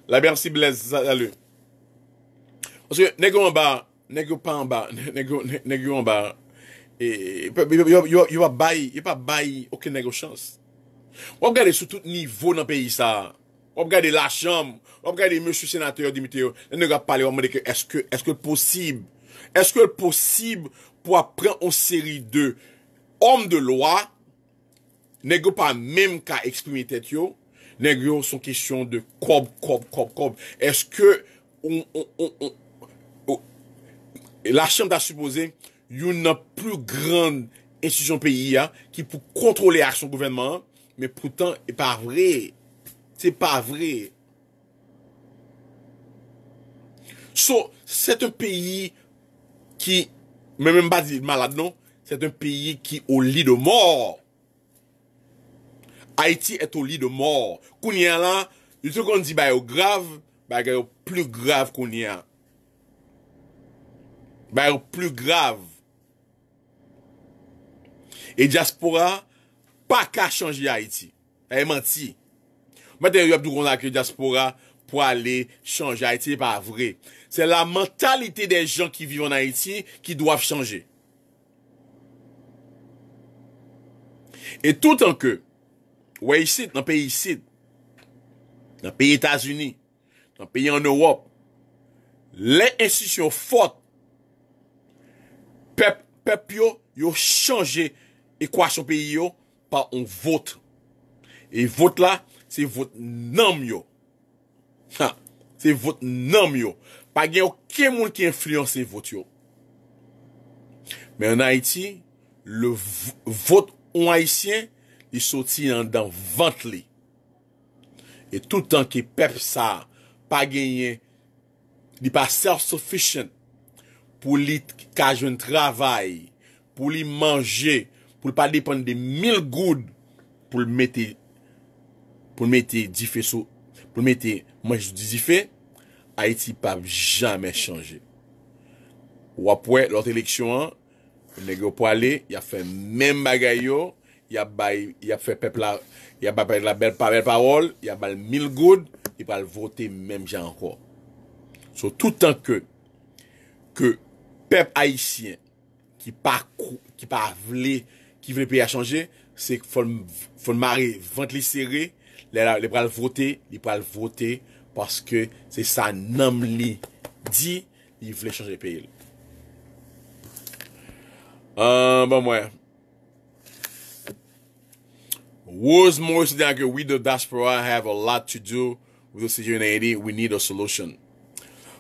la bernsi blèz, zalè. Ponske, negyo anba, negyo panba, negyo anba, yo pa bayi, yo pa bayi okè negyo chansi. Wap gade sou tout nivou nan peyi sa Wap gade la chanm Wap gade monsu senatèyo, dimitèyo Nè gade pale waman de ke eske, eske posib Eske posib pou apren On seri de Om de loa Nè gyo pa mèm ka eksprimitet yo Nè gyo son kisyon de Kob, kob, kob, kob Eske La chanm ta supose Yon nan plus grand Instisyon peyi ya Ki pou kontrole a son gouvenman men proutan, e pa vre. Se pa vre. So, set un peyi ki, men men ba di malade, non? Set un peyi ki ou li de mor. Haiti et ou li de mor. Kounia la, yu tou kon di bayou grav, bayou plus grav kounia. Bayou plus grav. Et diaspora, pa ka chanje Haiti. E menti. Mwen te riyop doun kon lak yon diaspora pou ale chanje Haiti e pa vre. Se la mentalite de jen ki vive an Haiti ki doav chanje. E tout an ke wè yon sit nan pe yon sit nan pe yon Etats-Unis, nan pe yon en Europe, le institisyon fote pep yo yon chanje e kwa son pe yon pa on vote. E vote la, se vote nanm yo. Ha! Se vote nanm yo. Pa gen yo ke moun ki influence vote yo. Men an Haiti, le vote on Haitien, di soti nan vante li. E toutan ki pep sa, pa genyen, di pa self-sufficient pou li kajwen travay, pou li manje, pou l pa depan de 1000 goud, pou l mette, pou l mette, pou l mette, mwen joudi zife, Haiti pa jame chanje. Wapwe, l orte leksyon an, le negyo pou ale, ya fe men bagay yo, ya bay, ya fe pep la, ya bay bay la bel parel parol, ya bay 1000 goud, yi pa l vote men jen ho. So tout an ke, ke pep Haitien, ki pa kou, ki pa vle, ki pa vle, ki vle peye a chanje, se foun mare vante li sere, li pral vote, li pral vote, paske se sa nanm li di, li vle chanje peye. Euh, bon mwen. Wouz Moriso diyan ke, we do Daspora have a lot to do, we do CJU in Haiti, we need a solution.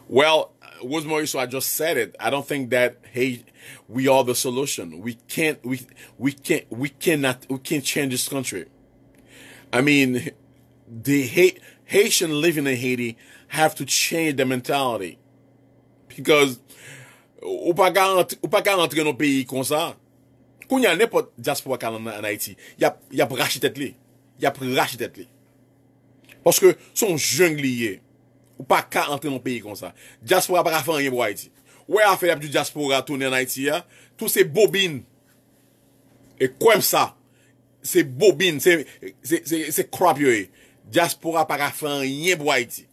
Well, wouz Moriso, I just said it, I don't think that he... We are the solution. We can't change this country. I mean, Haitians living in Haiti have to change their mentality. Because, ou pa ka entre nou peyi konsa, kou nye anepot diaspora ka nan Haiti, yap rachit et li. Yap rachit et li. Paske son jungliye, ou pa ka entre nou peyi konsa, diaspora pa rafan yon bo Haiti. Ouè a fè yap di diaspora tounen a iti ya, tout se bobine, e kwem sa, se bobine, se krap yo e, diaspora pa ka fè yon yon bo a iti.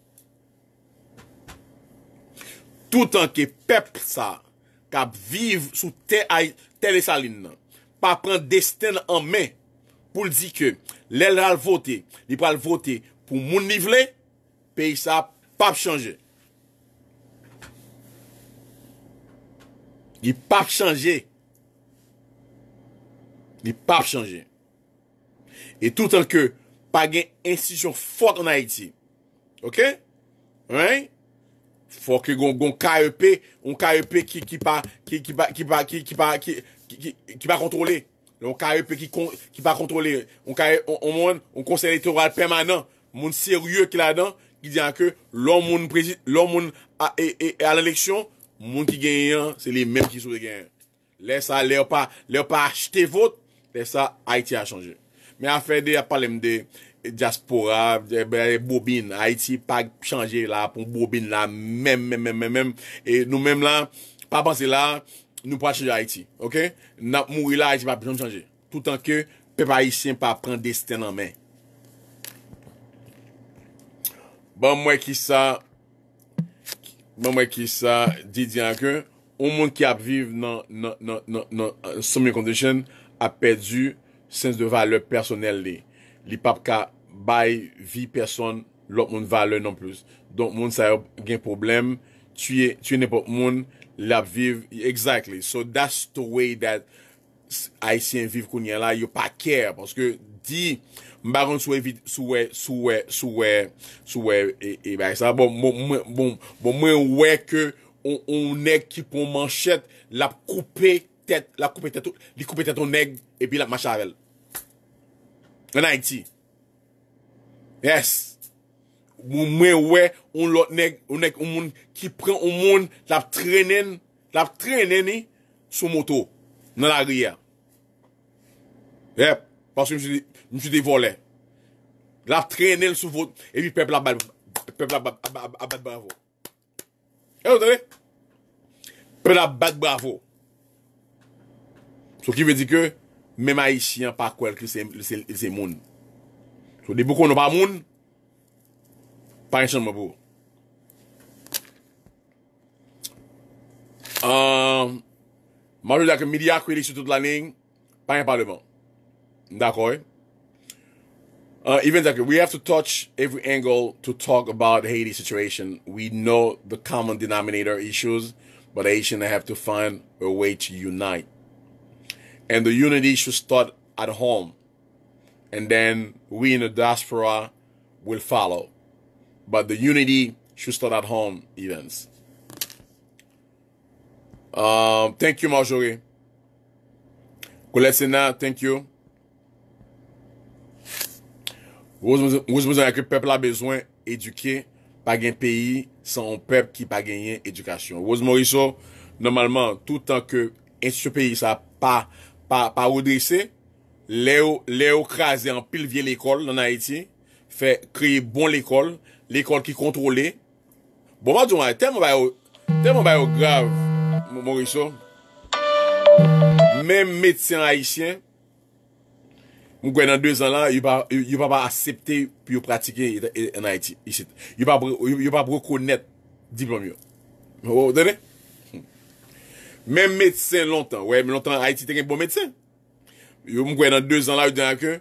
Tout an ke pep sa, ka viv sou tel e salin nan, pa pren desten an men, pou l di ke, lèl al vote, li pa al vote pou moun nivele, pey sa pa chanje. Gip ap chanje. Gip ap chanje. E tout an ke pa gen insisyon fok nan Haiti. Ok? Wan? Fok gen KEP. Un KEP ki pa kontrole. Un KEP ki pa kontrole. Un konsey e electoral permanent. Moun seryou ki la dan. Ki diyan ke loun moun prezit. Loun moun e a l'eleksyon. Moun ki gen yon, se li menm ki sou de gen yon. Le sa, le yo pa, le yo pa achete vot, le sa, Haiti a chanje. Men a fè de, a pale mde, e diaspora, e e bobin, Haiti pa chanje la, pon bobin la, menm, menm, menm, menm, e nou menm la, pa panse la, nou pa chanje Haiti, ok? Nap mou yon la, Haiti pa panse chanje. Tout anke, pe pa yi chen pa pran desten anmen. Bon mwen ki sa, Mwen mwen ki sa di di anke, ou moun ki ap viv nan sommi kondisyen, ap pedu sens de vale personel li. Li pap ka bay vi person lop moun vale nan plus. Don moun sa gen problem, tuye nepot moun, lap viv. Exactly. So that's the way that Aisyen viv kounye la. Yo pa kèr. Panske di baron sou e vide, sou e, sou e, sou e, sou e, e, e, e, sa. Bon, bon, bon, bon mwen we ke wou nek ki pou manchet la p koupe tet, di koupe teton nek, epi la macharel. E na iti. Yes. Bon mwen we, wou nek, wou nek, wou moun ki pren, wou moun la p trenen, la p treneni sou moto nan la rya. Yep, pas mi msi di, Nou sou de volè. La trenè l sou vot, e li pep la bat bravo. E ou te de? Pep la bat bravo. So ki ve di ke, mè ma yi chien pa kouel ki lise moun. So de pou kon nou pa moun, pa yi chen mè pou. Ma jou de a ke midi a kouel ki sou tout la ling, pa yi pa devan. D'akoye? Uh, even that we have to touch every angle to talk about Haiti situation. We know the common denominator issues, but Haitians have to find a way to unite. And the unity should start at home. And then we in the diaspora will follow. But the unity should start at home events. Um, thank you, Marjorie. now thank you. Woz Moriso yake pep la bezwen eduke, pa gen peyi, san pep ki pa genyen edukasyon. Woz Moriso, normalman, tout an ke enche peyi sa pa odrese, le yo krasen an pil vie l'ekol nan Haiti, fe kreye bon l'ekol, l'ekol ki kontrole. Bon, mwa diwan, ten mwa bayo grav, Moriso. Men metyen Haitien, Mwen gwen nan deuz an lan, yon pa pa asepte pi yo pratike en Haiti. Yon pa pou rekonet diplom yo. Mwen wou dene? Men metsen lontan. Mwen lontan en Haiti teken bon metsen. Yon mwen gwen nan deuz an lan, yon djan ke,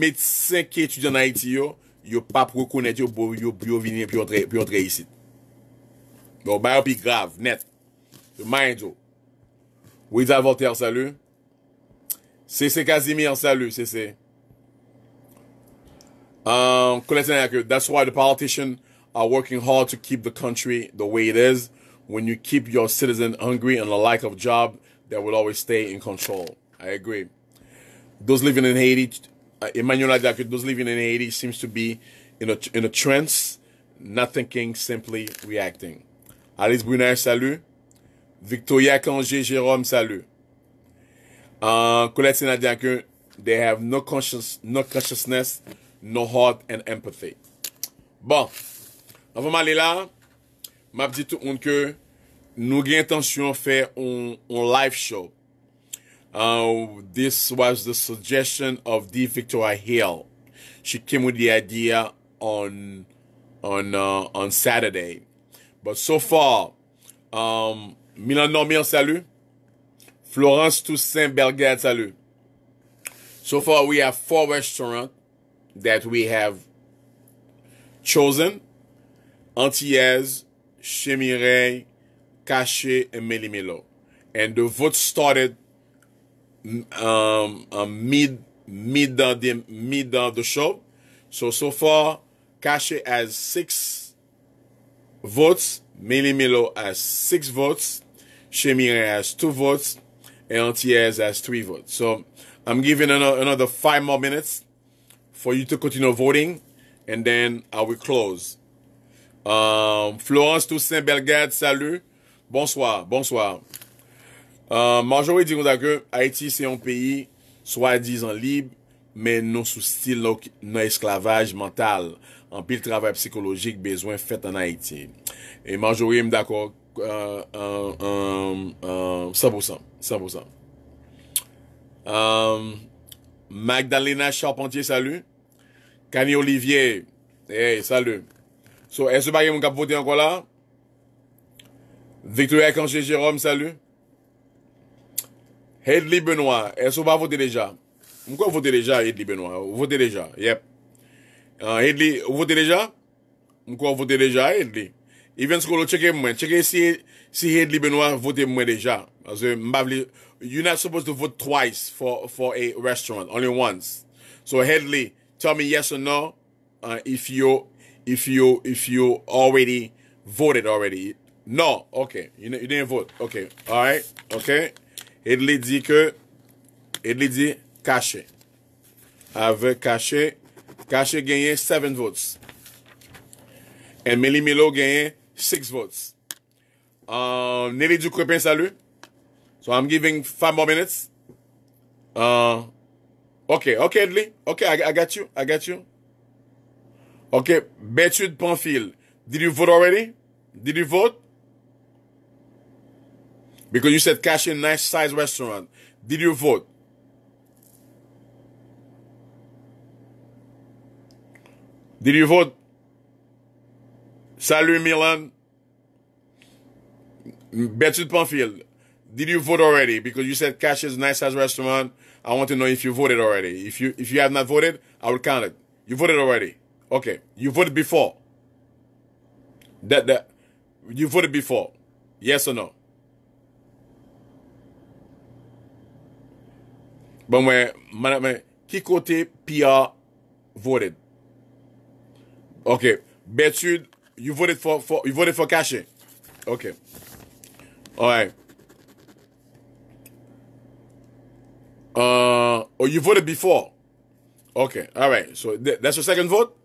metsen ki etude en Haiti yo, yon pa pou rekonet yo pou yo vinye pi yon tre yon sit. Don bayan pi grav, net. Yo mayen yo. Wiza Voltaire, salu. Casimir, salut Um, that's why the politicians are working hard to keep the country the way it is. When you keep your citizen hungry and a lack of job, they will always stay in control. I agree. Those living in Haiti, uh, Emmanuel those living in Haiti seems to be in a, in a trance, not thinking, simply reacting. Alice Brunet, salut. Victoria Cangé, Jérôme, salut. Kolekse na diyan ke, they have no consciousness, no heart and empathy. Bon, avon mali la, map di tout oun ke nou gen tansyon fe yon live show. Uh, this was the suggestion of Dee Victoria Hill. She came with the idea on uh, Saturday. But so far, um, milan nomi an salu. Florence to Saint-Berger-et-Salut. So far we have four restaurant that we have chosen. Antillez, Chez Mireille, Caché and Meli Melo. And the vote started um, um, mid of the show. So far, Caché has six votes. Meli Melo has six votes. Chez Mireille has two votes. E an T.S. as 3 votes. So, I'm giving another 5 more minutes for you to continue voting. And then, I will close. Um, Florence Toussaint-Belgade, salut. Bonsoir, bonsoir. Um, marjorie di kon da ke, Haiti se yon peyi, swa di zan libe, men nou sou stil nou esklavaj mental, an pil travay psikolojik bezwen fet an Haiti. E marjorie m dako, Sabousan Magdalena Charpentier Kani Olivier E se bagay moun kap vote anko la Victoria Kancher-Jerome Hedli Benoit E se ba vote deja Mwen kwa vote deja Hedli Benoit Hedli vote deja Mwen kwa vote deja Hedli Even skolo, cheke mwen. Cheke si Hedli Benoit vote mwen deja. Azwe, mbavli, you not supposed to vote twice for a restaurant. Only once. So, Hedli, tell me yes or no. Uh, if you already voted already. No, ok. You didn't vote. Ok, alright. Ok. Hedli di ke, Hedli di, kache. Ave kache. Kache genye 7 votes. E Meli Melo genye... 6 votes. Um, Nelly Ducrepin Salut. So I'm giving 5 more minutes. Uh, okay, okay, Edley. Okay, I, I got you. I got you. Okay, Bertude Panfil. Did you vote already? Did you vote? Because you said cash in nice size restaurant. Did you vote? Did you vote? Salut Milan. Bertut Panfield, did you vote already? Because you said Cash is nice as restaurant. I want to know if you voted already. If you if you have not voted, I will count it. You voted already. Okay. You voted before. That that you voted before. Yes or no? Bon mwen, man, man, ki PR voted? Ok, Bertud you voted for, for you voted for Cache. Okay. All right. Uh, or oh, you voted before. Okay. All right. So th that's your second vote.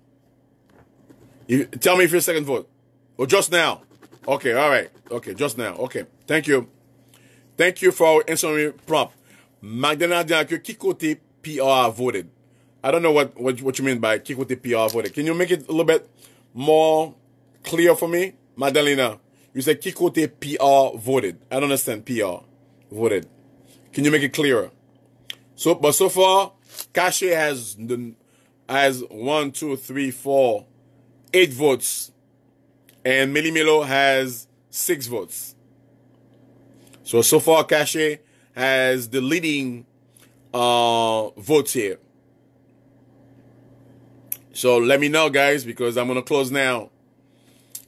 You tell me if your second vote, or oh, just now. Okay. All right. Okay. Just now. Okay. Thank you. Thank you for answering prompt. Magdalena PR voted? I don't know what, what what you mean by qui PR voted. Can you make it a little bit more clear for me? Madalena, you said Kikote PR voted? I don't understand PR voted. Can you make it clearer? So, but so far, Cache has the, has one, two, three, four, eight votes, and Melimelo has six votes. So so far, Cache has the leading uh, votes here. So let me know, guys, because I'm gonna close now.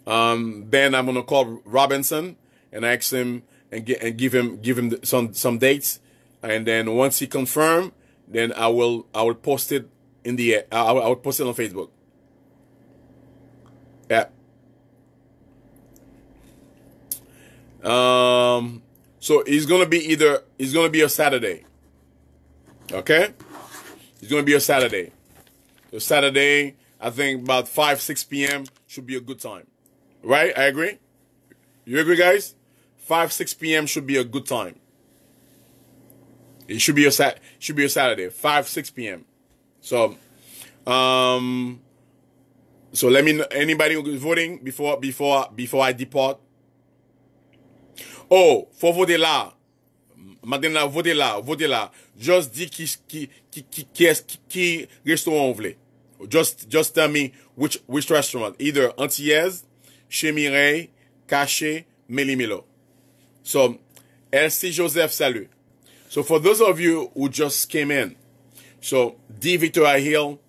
Um, then I'm gonna call Robinson and ask him and, get, and give him give him some some dates, and then once he confirm, then I will I will post it in the uh, I will, I will post it on Facebook. Yeah. Um. So it's gonna be either it's gonna be a Saturday. Okay, it's gonna be a Saturday. A Saturday, I think about five six p.m. should be a good time. Right? I agree. You agree, guys? 5, 6 p.m. should be a good time. It should be your sat should be your Saturday, 5, 6 p.m. So um so let me anybody who's voting before before before I depart. Oh, for voter là. Madame là, votez là, votez là. Just dit qui qui qui qui qui qui, qui restaurant vous voulez. Just just tell me which which restaurant. Either Antilles Chemirey, Caché, Melimelo. So, Elsie Joseph Salut. So for those of you who just came in, so D. Victoria Hill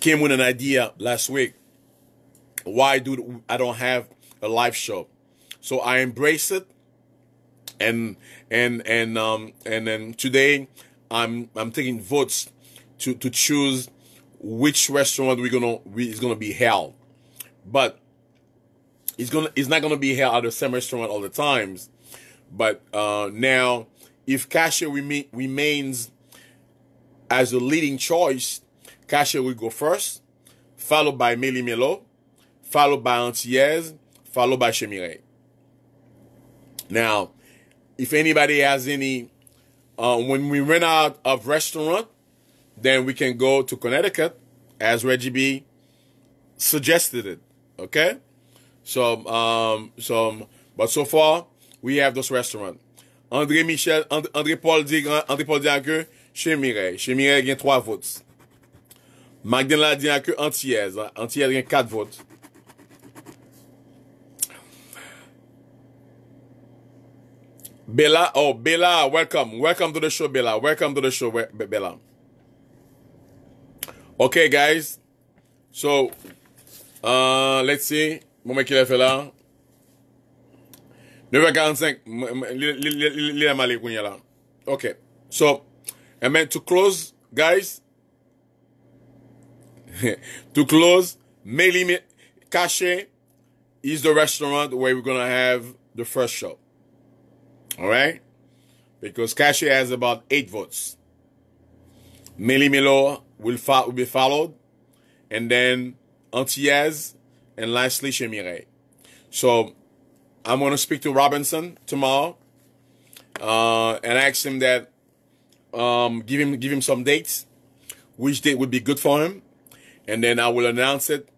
came with an idea last week. Why do I don't have a live show? So I embrace it, and and and um and then today I'm I'm taking votes to to choose which restaurant we're gonna we, is gonna be held, but it's gonna it's not gonna be held at the same restaurant all the times. But uh, now, if Kasha remains as the leading choice, Kasha will go first, followed by Meli Melo, followed by Antilles, followed by Chemire. Now, if anybody has any, uh, when we run out of restaurant, then we can go to Connecticut, as Reggie B suggested it. Okay, so um, so but so far we have this restaurant. André Michel, André Paul dit, uh, André Paul dit que chez Mireille, chez Mireille gagne trois votes. Magdalena dit que Antilles, Antilles gagne quatre votes. Bella, oh, Bella, welcome. Welcome to the show, Bella. Welcome to the show, Bella. Okay, guys. So, uh, let's see. Mwen ki le fe la. 9.45. Li la mali kounye la. Okay. So, I then to close, guys. to close, Meli Cache is the restaurant where we're going to have the first show. All right? Because Cache has about eight votes. Meli Milo will, will be followed, and then Antilles, and lastly Chemire. So I'm going to speak to Robinson tomorrow uh, and ask him that um, give him give him some dates, which date would be good for him, and then I will announce it.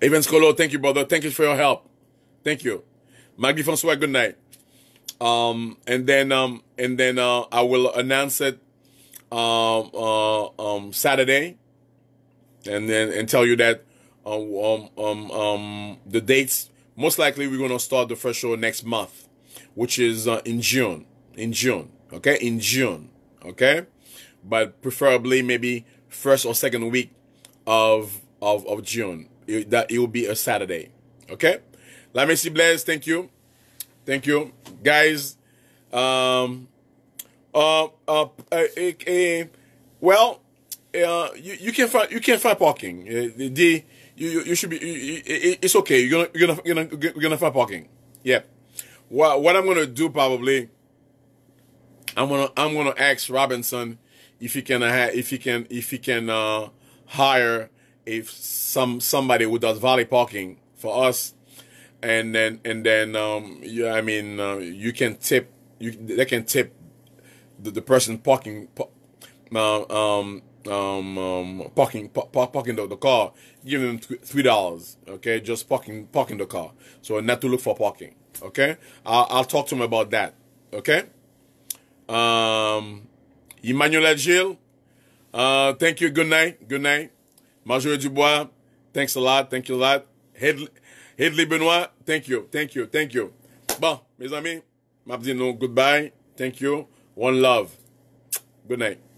Evans Colo, thank you, brother. Thank you for your help. Thank you, Maggie Francois. Good night. Um, and then um, and then uh, I will announce it um, uh, um, Saturday, and then and tell you that um, um, um, um, the dates. Most likely, we're gonna start the first show next month, which is uh, in June. In June, okay, in June, okay, but preferably maybe first or second week of of of June. It, that it will be a Saturday, okay. La Messi Blaise, thank you, thank you, guys. Um, uh, uh, uh well, uh, you, you can find you can find parking. Uh, the you, you, you should be. You, it's okay. You're gonna you're gonna you're gonna, gonna find parking. Yeah. What what I'm gonna do probably. I'm gonna I'm gonna ask Robinson if he can if he can if he can uh, hire if some somebody who does valet parking for us, and then and then um yeah I mean uh, you can tip you they can tip the, the person parking um, um, um, parking pa pa parking the, the, car, giving them three dollars. Okay, just parking parking the car. So not to look for parking. Okay, I'll, I'll talk to him about that. Okay. Um, Emmanuel Gilles, uh, thank you. Good night. Good night. Marjorie Dubois, thanks a lot. Thank you a lot. Headley Hedley Benoit, thank you. Thank you. Thank you. Bon, mes amis, m'a dit non goodbye. Thank you. One love. Good night.